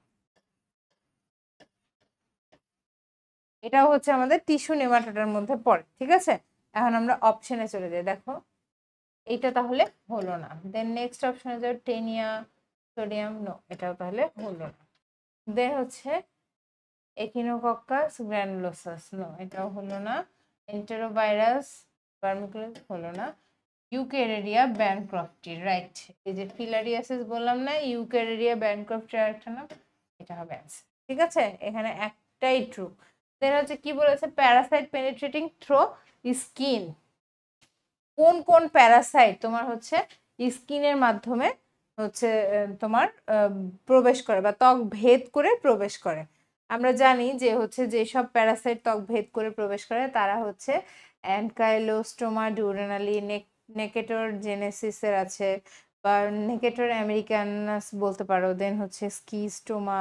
এটাও হচ্ছে আমাদের টিস্যু নেমাটোডার মধ্যে পড়ে ঠিক আছে এখন আমরা অপশনে চলে যাই দেখো এইটা তাহলে হলো না দেন নেক্সট অপশনে যাও টেনিয়া সোডিয়াম নো এটাও তাহলে হলো না দেন হচ্ছে একিনোকক্কাস গ্র্যানুলোসাস নো এটাও হলো না এন্টেরোভাইরাস ভার্মিকুলাস হলো না ইউকেরেরিয়া ব্যানক্রফটি রাইট এই যে ফিলারিয়াসিস বললাম না ইউকেরেরিয়া ব্যানক্রফটি আর একটা না এটা হবে আছে ঠিক আছে এখানে একটাই ট্রু দেন হচ্ছে কি বলেছে প্যারাসাইট পেনিট্রেটিং থ্রো স্কিন কোন কোন প্যারাসাইট তোমার হচ্ছে স্কিনের মাধ্যমে হচ্ছে তোমার প্রবেশ করে বা ত্বক ভেদ করে প্রবেশ করে আমরা জানি যে হচ্ছে যেসব প্যারাসাইট ত্বক ভেদ করে প্রবেশ করে তারা হচ্ছে অ্যানকাইলোস্টোমা ডিউরেনালি নেক নেকেটর জেনেসিসের আছে বা নেকেটর আমেরিকানাস বলতে পারো দেন হচ্ছে স্কিস্টোমা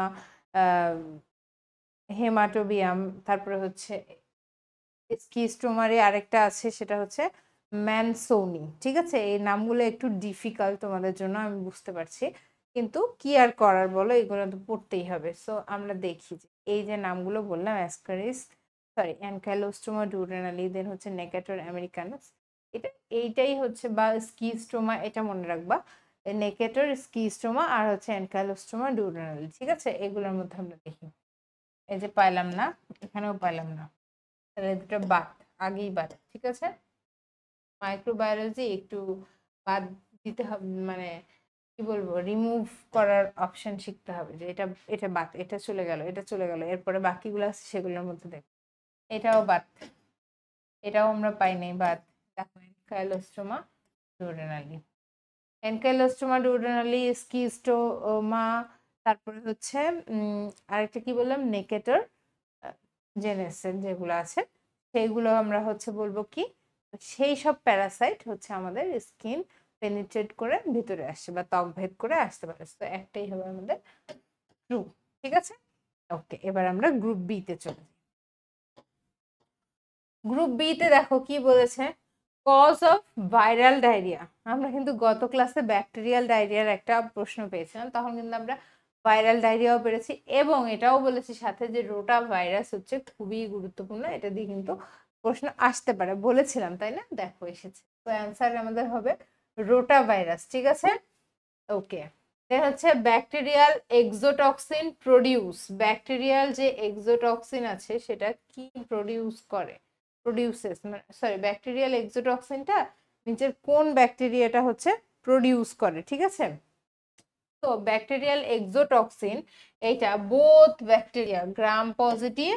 হেমাটোবিয়াম তারপরে হচ্ছে স্কিস্টোমারে আরেকটা আছে সেটা হচ্ছে ম্যানসোনি ঠিক আছে এই নামগুলো একটু ডিফিকাল্ট তোমাদের জন্য আমি বুঝতে পারছি কিন্তু কি আর করার বলো এগুলো তো পড়তেই হবে সো আমরা দেখি যে এই যে নামগুলো বললাম অ্যাসকারিস সরি অ্যানক্যালোস্টোমা ডুরেনালি দেন হচ্ছে নেকেটর আমেরিকানাস এটা এইটাই হচ্ছে বা স্কিস্টোমা এটা মনে রাখবা নেকেটর স্কিস্টোমা আর হচ্ছে অ্যানক্যালোস্টোমা ডুরেনালি ঠিক আছে এগুলোর মধ্যে আমরা দেখি এই যে পাইলাম না এখানেও পাইলাম না তাহলে দুটো বাদ আগেই বাদ ঠিক আছে মাইক্রোবায়োলজি একটু বাদ দিতে হবে মানে কি বলবো রিমুভ করার অপশন শিখতে হবে যে এটা এটা বাদ এটা চলে গেল এটা চলে গেল এরপরে বাকিগুলো আছে সেগুলোর মধ্যে দেখ এটাও বাদ এটাও আমরা পাই নাই বাদ দেখো এনকাইলোস্টোমা ডিউডেনালি এনকাইলোস্টোমা ডিউডেনালি স্কিস্টোমা তারপরে হচ্ছে আরেকটা কি বললাম নেকেটর জেনেসেন যেগুলো আছে সেইগুলো আমরা হচ্ছে বলবো কি সেই সব প্যারাসাইট হচ্ছে আমাদের স্কিন পেনিট্রেট করে ভিতরে আসছে বা ত্বক ভেদ করে আসতে পারে তো একটাই হবে আমাদের ট্রু ঠিক আছে ওকে এবার আমরা গ্রুপ বি তে চলে যাই গ্রুপ তে দেখো কি বলেছে কজ অফ ভাইরাল ডায়রিয়া আমরা কিন্তু গত ক্লাসে ব্যাকটেরিয়াল ডায়রিয়ার একটা প্রশ্ন পেয়েছিলাম তখন কিন্তু আমরা ভাইরাল ডায়রিয়াও পেরেছি এবং এটাও বলেছি সাথে যে রোটা ভাইরাস হচ্ছে খুবই গুরুত্বপূর্ণ এটা দিয়ে কিন্তু প্রশ্ন আসতে পারে বলেছিলাম তাই না দেখো এসেছে তো অ্যান্সার আমাদের হবে রোটা ভাইরাস ঠিক আছে ওকে দেন হচ্ছে ব্যাকটেরিয়াল এক্সোটক্সিন প্রডিউস ব্যাকটেরিয়াল যে এক্সোটক্সিন আছে সেটা কি প্রডিউস করে প্রডিউসেস মানে সরি ব্যাকটেরিয়াল এক্সোটক্সিনটা নিজের কোন ব্যাকটেরিয়াটা হচ্ছে প্রডিউস করে ঠিক আছে তো ব্যাকটেরিয়াল এক্সোটক্সিন এইটা both bacteria gram positive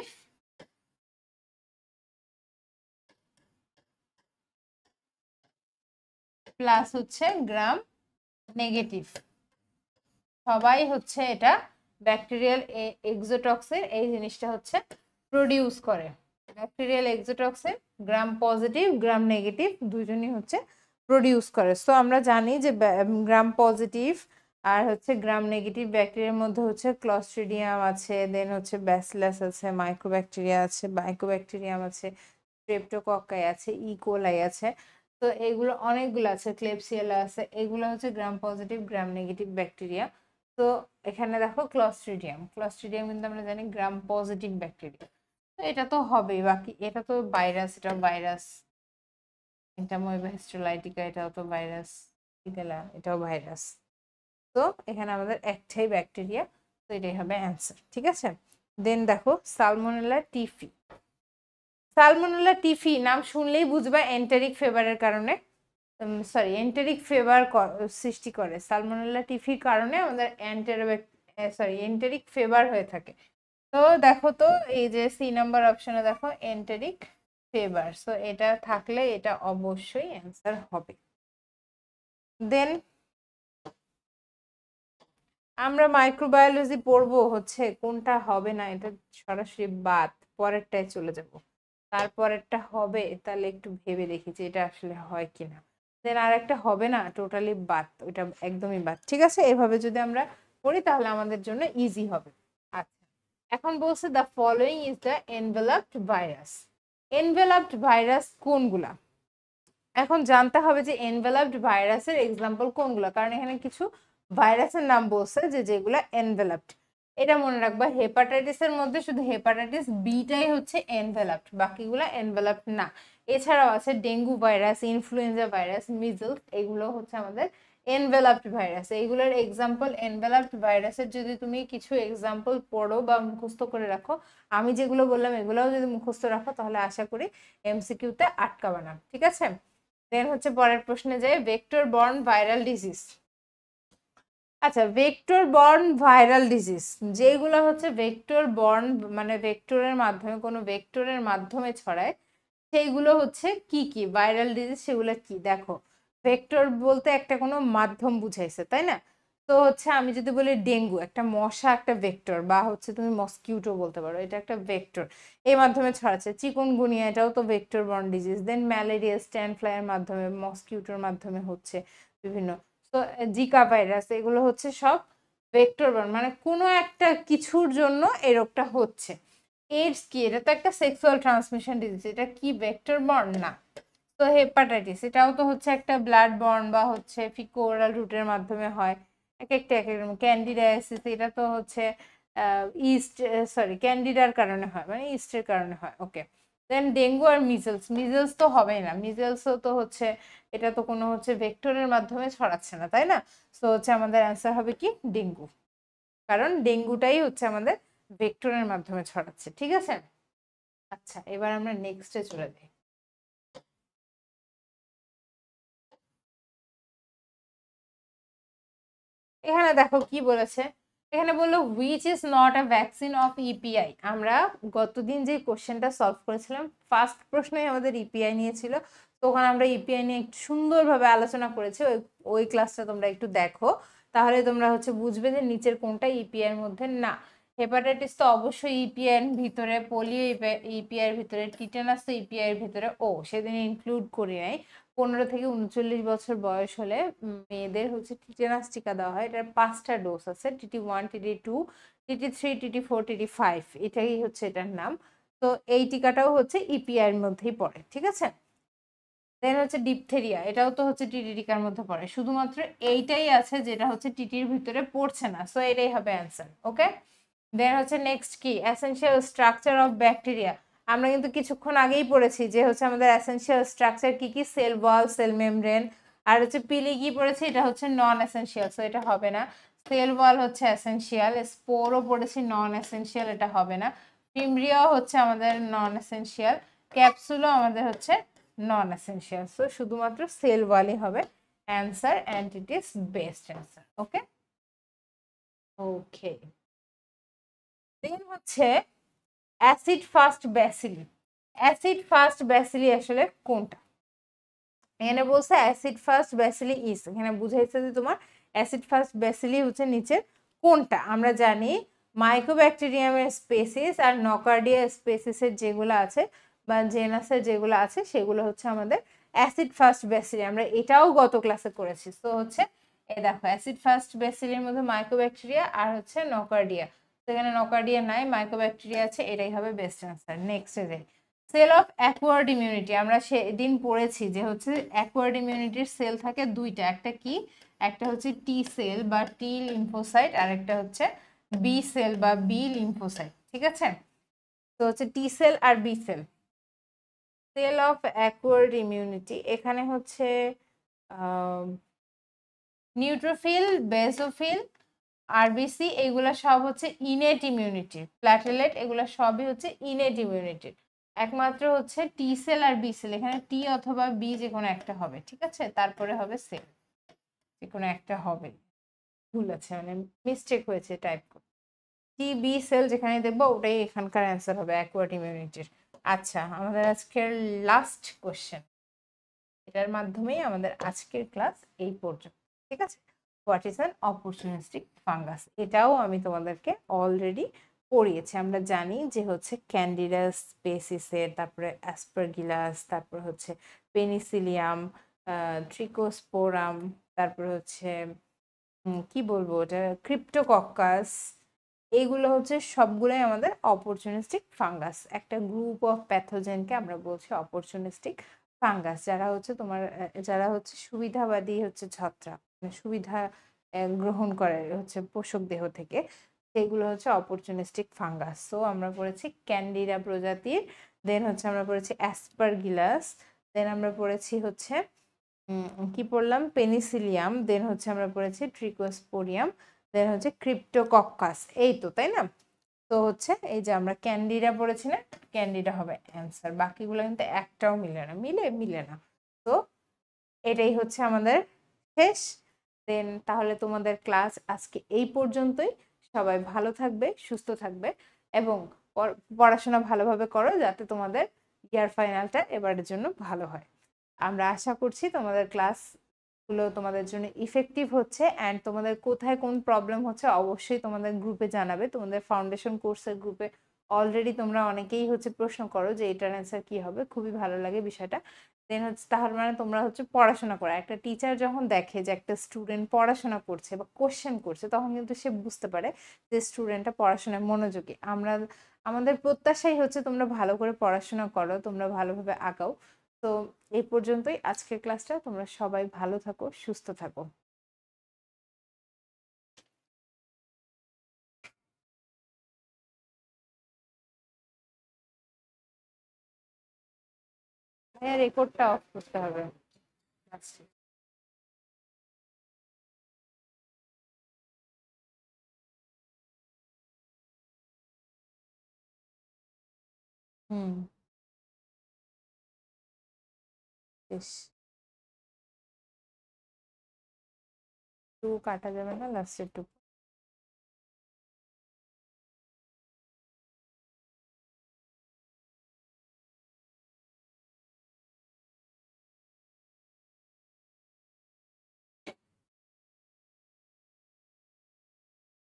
plus হচ্ছে গ্রাম নেগেটিভ সবাই হচ্ছে এটা ব্যাকটেরিয়াল এক্সোটক্সের এই জিনিসটা হচ্ছে প্রডিউস করে ব্যাকটেরিয়াল এক্সোটক্সের গ্রাম পজিটিভ গ্রাম নেগেটিভ দুজনই হচ্ছে প্রডিউস করে সো আমরা জানি যে গ্রাম পজিটিভ আর হচ্ছে গ্রাম নেগেটিভ ব্যাকটেরিয়ার মধ্যে হচ্ছে ক্লস্ট্রিডিয়াম আছে দেন হচ্ছে ব্যাসলাস আছে মাইক্রোব্যাকটেরিয়া আছে মাইক্রোব্যাকটেরিয়াম আছে স্ট্রেপ্টোকক্কাই আছে ইকোলাই e. আছে তো এইগুলো অনেকগুলো আছে ক্লেপসিয়ালা আছে এগুলো হচ্ছে gram positive gram negative bacteria তো এখানে দেখো ক্লস্ট্রিডিয়াম ক্লস্ট্রিডিয়াম কিন্তু আমরা জানি গ্রাম পজিটিভ ব্যাকটেরিয়া তো এটা তো হবেই বাকি এটা তো ভাইরাস এটা ভাইরাস এটা হিস্টোলাইটিকা এটাও তো ভাইরাস ইগেলা এটাও ভাইরাস তো এখানে আমাদের একটাই ব্যাকটেরিয়া তো এটাই হবে অ্যান্সার ঠিক আছে দেন দেখো সালমোনেলা টিফি সালমোনেলা টিফি নাম শুনলেই বুঝবা এন্টারিক ফেভারের কারণে সরি এন্টারিক ফেভার সৃষ্টি করে সালমোনেলা টিফির কারণে আমাদের অ্যান্টারবেক সরি এন্টারিক ফেভার হয়ে থাকে তো দেখো তো এই যে সি নাম্বার অপশনে দেখো এন্টারিক ফেভার সো এটা থাকলে এটা অবশ্যই অ্যান্সার হবে দেন আমরা মাইক্রোবায়োলজি পড়বো হচ্ছে কোনটা হবে না এটা সরাসরি বাদ পরেরটায় চলে যাবো তারপরেরটা হবে তাহলে একটু ভেবে দেখি যে এটা আসলে হয় কিনা দেন আর একটা হবে না টোটালি বাদ ওইটা একদমই বাদ ঠিক আছে এভাবে যদি আমরা করি তাহলে আমাদের জন্য ইজি হবে আচ্ছা এখন বলছে the following is the enveloped virus enveloped virus কোনগুলা এখন জানতে হবে যে এনভেলপড ভাইরাসের এক্সাম্পল কোনগুলো কারণ এখানে কিছু ভাইরাসের নাম বলছে যে যেগুলো এনভেলপড এটা মনে রাখবা হেপাটাইটিসের মধ্যে শুধু হেপাটাইটিস বিটাই হচ্ছে এনভেলপড বাকিগুলো এনভেলপড না এছাড়াও আছে dengue virus influenza virus measles এগুলো হচ্ছে আমাদের এনভেলপড ভাইরাস এইগুলোর এক্সাম্পল এনভেলপড ভাইরাসের যদি তুমি কিছু এক্সাম্পল পড়ো বা মুখস্থ করে রাখো আমি যেগুলো বললাম এগুলোও যদি মুখস্থ রাখো তাহলে আশা করি এমসিকিউতে আটকাবে না ঠিক আছে দেন হচ্ছে পরের প্রশ্নে যাই ভেক্টর বর্ন ভাইরাল ডিজিজ আচ্ছা ভেক্টর বর্ন ভাইরাল ডিজিজ যেগুলো হচ্ছে ভেক্টর বর্ন মানে ভেক্টরের মাধ্যমে কোনো ভেক্টরের মাধ্যমে ছড়ায় সেইগুলো হচ্ছে কি কি ভাইরাল ডিজিজ সেগুলো কি দেখো ভেক্টর বলতে একটা কোনো মাধ্যম বুঝাইছে তাই না তো হচ্ছে আমি যদি বলি ডেঙ্গু একটা মশা একটা ভেক্টর বা হচ্ছে তুমি মসকিউটো বলতে পারো এটা একটা ভেক্টর এই মাধ্যমে ছড়াচ্ছে চিকনগুনিয়া এটাও তো vector borne disease then malaria sand ফ্লাইয়ের মাধ্যমে মসকিউটোর মাধ্যমে হচ্ছে বিভিন্ন জিকা ভাইরাস এগুলো হচ্ছে সব ভেক্টর মানে কোনো একটা কিছুর জন্য এরোগটা রোগটা হচ্ছে এইডস কি এটা তো একটা সেক্সুয়াল ট্রান্সমিশন ডিজিজ এটা কি ভেক্টর বর্ন না তো হেপাটাইটিস এটাও তো হচ্ছে একটা ব্লাড বর্ন বা হচ্ছে ফিকোরাল রুটের মাধ্যমে হয় এক একটা এক এক ক্যান্ডিডাইসিস এটা তো হচ্ছে ইস্ট সরি ক্যান্ডিডার কারণে হয় মানে ইস্টের কারণে হয় ওকে দেন ডেঙ্গু আর মিজেলস মিজেলস তো হবেই না মিজেলসও তো হচ্ছে এটা তো কোনো হচ্ছে ভেক্টরের মাধ্যমে ছড়াচ্ছে না তাই না তো হচ্ছে আমাদের অ্যান্সার হবে কি ডেঙ্গু কারণ ডেঙ্গুটাই হচ্ছে আমাদের ভেক্টরের মাধ্যমে ছড়াচ্ছে ঠিক আছে আচ্ছা এবার আমরা নেক্সটে চলে যাই এখানে দেখো কি বলেছে এখানে বললো which is not a vaccine of EPI আমরা গতদিন যে কোশ্চেনটা সলভ করেছিলাম ফার্স্ট প্রশ্নই আমাদের ইপিআই e নিয়েছিল তো ওখানে আমরা ইপিআই e নিয়ে একটু সুন্দরভাবে আলোচনা করেছি ওই ওই ক্লাসটা তোমরা একটু দেখো তাহলে তোমরা হচ্ছে বুঝবে যে নিচের কোনটা ইপিআই e এর মধ্যে না হেপাটাইটিস তো অবশ্যই ইপিআই এর ভিতরে পোলিও ইপিআই এর ভিতরে টিটেনাস তো ইপিআই এর ভিতরে ও সেদিন ইনক্লুড করি নাই পনেরো থেকে উনচল্লিশ বছর বয়স হলে মেয়েদের হচ্ছে টিটেনাস টিকা দেওয়া হয় এটার পাঁচটা ডোজ আছে TT one TT two TT three TT four TT five এটাই হচ্ছে এটার নাম তো এই টিকাটাও হচ্ছে ইপিআইয়ের e মধ্যেই পড়ে ঠিক আছে দেন হচ্ছে ডিপথেরিয়া এটাও তো হচ্ছে টিটি টিকার মধ্যে পড়ে শুধুমাত্র এইটাই আছে যেটা হচ্ছে টিটির ভিতরে পড়ছে না সো এটাই হবে অ্যান্সার ওকে দেন হচ্ছে নেক্সট কি অ্যাসেন্সিয়াল স্ট্রাকচার অফ ব্যাকটেরিয়া আমরা কিন্তু কিছুক্ষণ আগেই পড়েছি যে হচ্ছে আমাদের অ্যাসেন্সিয়াল স্ট্রাকচার কি কি সেল বল সেল মেমব্রেন আর হচ্ছে পিলি কি পড়েছি এটা হচ্ছে নন অ্যাসেন্সিয়াল সো এটা হবে না সেল বল হচ্ছে অ্যাসেন্সিয়াল স্পোরও পড়েছি নন অ্যাসেন্সিয়াল এটা হবে না পিমরিয়াও হচ্ছে আমাদের নন অ্যাসেন্সিয়াল ক্যাপসুলও আমাদের হচ্ছে নন অ্যাসেন্সিয়াল সো শুধুমাত্র সেল বলই হবে answer and it is best answer okay okay হচ্ছে acid fast bacilli acid fast bacilli আসলে কোনটা এখানে বলছে অ্যাসিড ফাস্ট ব্যাসিলি ইস এখানে বুঝাইছে যে তোমার অ্যাসিড ফাস্ট ব্যাসিলি হচ্ছে নিচের কোনটা আমরা জানি মাইক্রোব্যাকটেরিয়ামের স্পেসিস আর নকার্ডিয়া স্পেসিসের যেগুলো আছে বা জেনাসের যেগুলো আছে সেগুলো হচ্ছে আমাদের অ্যাসিড ফাস্ট ব্যাসিলি আমরা এটাও গত ক্লাসে করেছি তো হচ্ছে এ দেখো অ্যাসিড ফাস্ট ব্যাসিলির মধ্যে মাইক্রোব্যাকটেরিয়া আর হচ্ছে নকার্ডিয়া সেখানে নকার্ডিয়া নাই মাইক্রোব্যাকটেরিয়া আছে এটাই হবে বেস্ট অ্যান্সার নেক্সট যে সেল অফ অ্যাকওয়ার্ড ইমিউনিটি আমরা সেদিন পড়েছি যে হচ্ছে অ্যাকোয়ার্ড ইমিউনিটির সেল থাকে দুইটা একটা কি একটা হচ্ছে টি সেল বা টি লিম্ফোসাইট আর একটা হচ্ছে বি সেল বা বি লিম্ফোসাইট ঠিক আছে তো হচ্ছে টি সেল আর B cell cell of acquired immunity এখানে হচ্ছে নিউট্রোফিল বেসোফিল আরবিসি এইগুলা সব হচ্ছে ইনেট ইমিউনিটি প্ল্যাটেলেট এগুলো সবই হচ্ছে ইনেট ইমিউনিটি একমাত্র হচ্ছে টি সেল আর বি সেল এখানে টি অথবা বি যে কোনো একটা হবে ঠিক আছে তারপরে হবে সেল যে কোনো একটা হবে ভুল আছে মানে মিস্টেক হয়েছে টাইপ করে টি বি সেল যেখানে দেখবো ওটাই এখানকার অ্যান্সার হবে অ্যাকোয়ার্ড ইমিউনিটির আচ্ছা আমাদের আজকের লাস্ট কোয়েশ্চেন এটার মাধ্যমেই আমাদের আজকের ক্লাস এই পর্যন্ত ঠিক আছে what is an opportunistic fungus এটাও আমি তোমাদেরকে অলরেডি পড়িয়েছি আমরা জানি যে হচ্ছে ক্যান্ডিডাস স্পেসিসের তারপরে অ্যাসপারগিলাস তারপর হচ্ছে পেনিসিলিয়াম ট্রিকোস্পোরাম তারপর হচ্ছে কি বলবো ওটা ক্রিপ্টোকক্কাস এইগুলো হচ্ছে সবগুলোই আমাদের অপরচুনিস্টিক ফাঙ্গাস একটা গ্রুপ অফ প্যাথোজেনকে আমরা বলছি অপরচুনিস্টিক ফাঙ্গাস যারা হচ্ছে তোমার যারা হচ্ছে সুবিধাবাদী হচ্ছে ছত্রাক সুবিধা গ্রহণ করে হচ্ছে পোষক দেহ থেকে সেগুলো হচ্ছে অপরচুনিস্টিক ফাঙ্গাস সো আমরা পড়েছি ক্যান্ডিডা প্রজাতির দেন হচ্ছে আমরা পড়েছি অ্যাসপারগিলাস দেন আমরা পড়েছি হচ্ছে কি পড়লাম পেনিসিলিয়াম দেন হচ্ছে আমরা পড়েছি ট্রিকোস্পোরিয়াম দেন হচ্ছে ক্রিপ্টোকক্কাস এই তো তাই না তো হচ্ছে এই যে আমরা ক্যান্ডিরা পড়েছি না ক্যান্ডিরা হবে অ্যান্সার বাকিগুলো কিন্তু একটাও মিলে না মিলে মিলে না তো এটাই হচ্ছে আমাদের শেষ দেন তাহলে তোমাদের ক্লাস আজকে এই পর্যন্তই সবাই ভালো থাকবে সুস্থ থাকবে এবং পড়াশোনা ভালোভাবে করো যাতে তোমাদের ইয়ার ফাইনালটা এবারের জন্য ভালো হয় আমরা আশা করছি তোমাদের ক্লাসগুলো তোমাদের জন্য ইফেক্টিভ হচ্ছে অ্যান্ড তোমাদের কোথায় কোন প্রবলেম হচ্ছে অবশ্যই তোমাদের গ্রুপে জানাবে তোমাদের ফাউন্ডেশন কোর্সের গ্রুপে অলরেডি তোমরা অনেকেই হচ্ছে প্রশ্ন করো যে এটার অ্যান্সার কী হবে খুবই ভালো লাগে বিষয়টা দেন হচ্ছে তাহলে মানে তোমরা হচ্ছে পড়াশোনা করা একটা টিচার যখন দেখে যে একটা স্টুডেন্ট পড়াশোনা করছে বা কোশ্চেন করছে তখন কিন্তু সে বুঝতে পারে যে স্টুডেন্টটা পড়াশোনায় মনোযোগী আমরা আমাদের প্রত্যাশাই হচ্ছে তোমরা ভালো করে পড়াশোনা করো তোমরা ভালোভাবে আঁকাও তো এই পর্যন্তই আজকের ক্লাসটা তোমরা সবাই ভালো থাকো সুস্থ থাকো হ্যাঁ রেকর্ডটা অফ করতে হবে আচ্ছা হুম বেশ টু কাটা যাবে না লাস্টের টুকু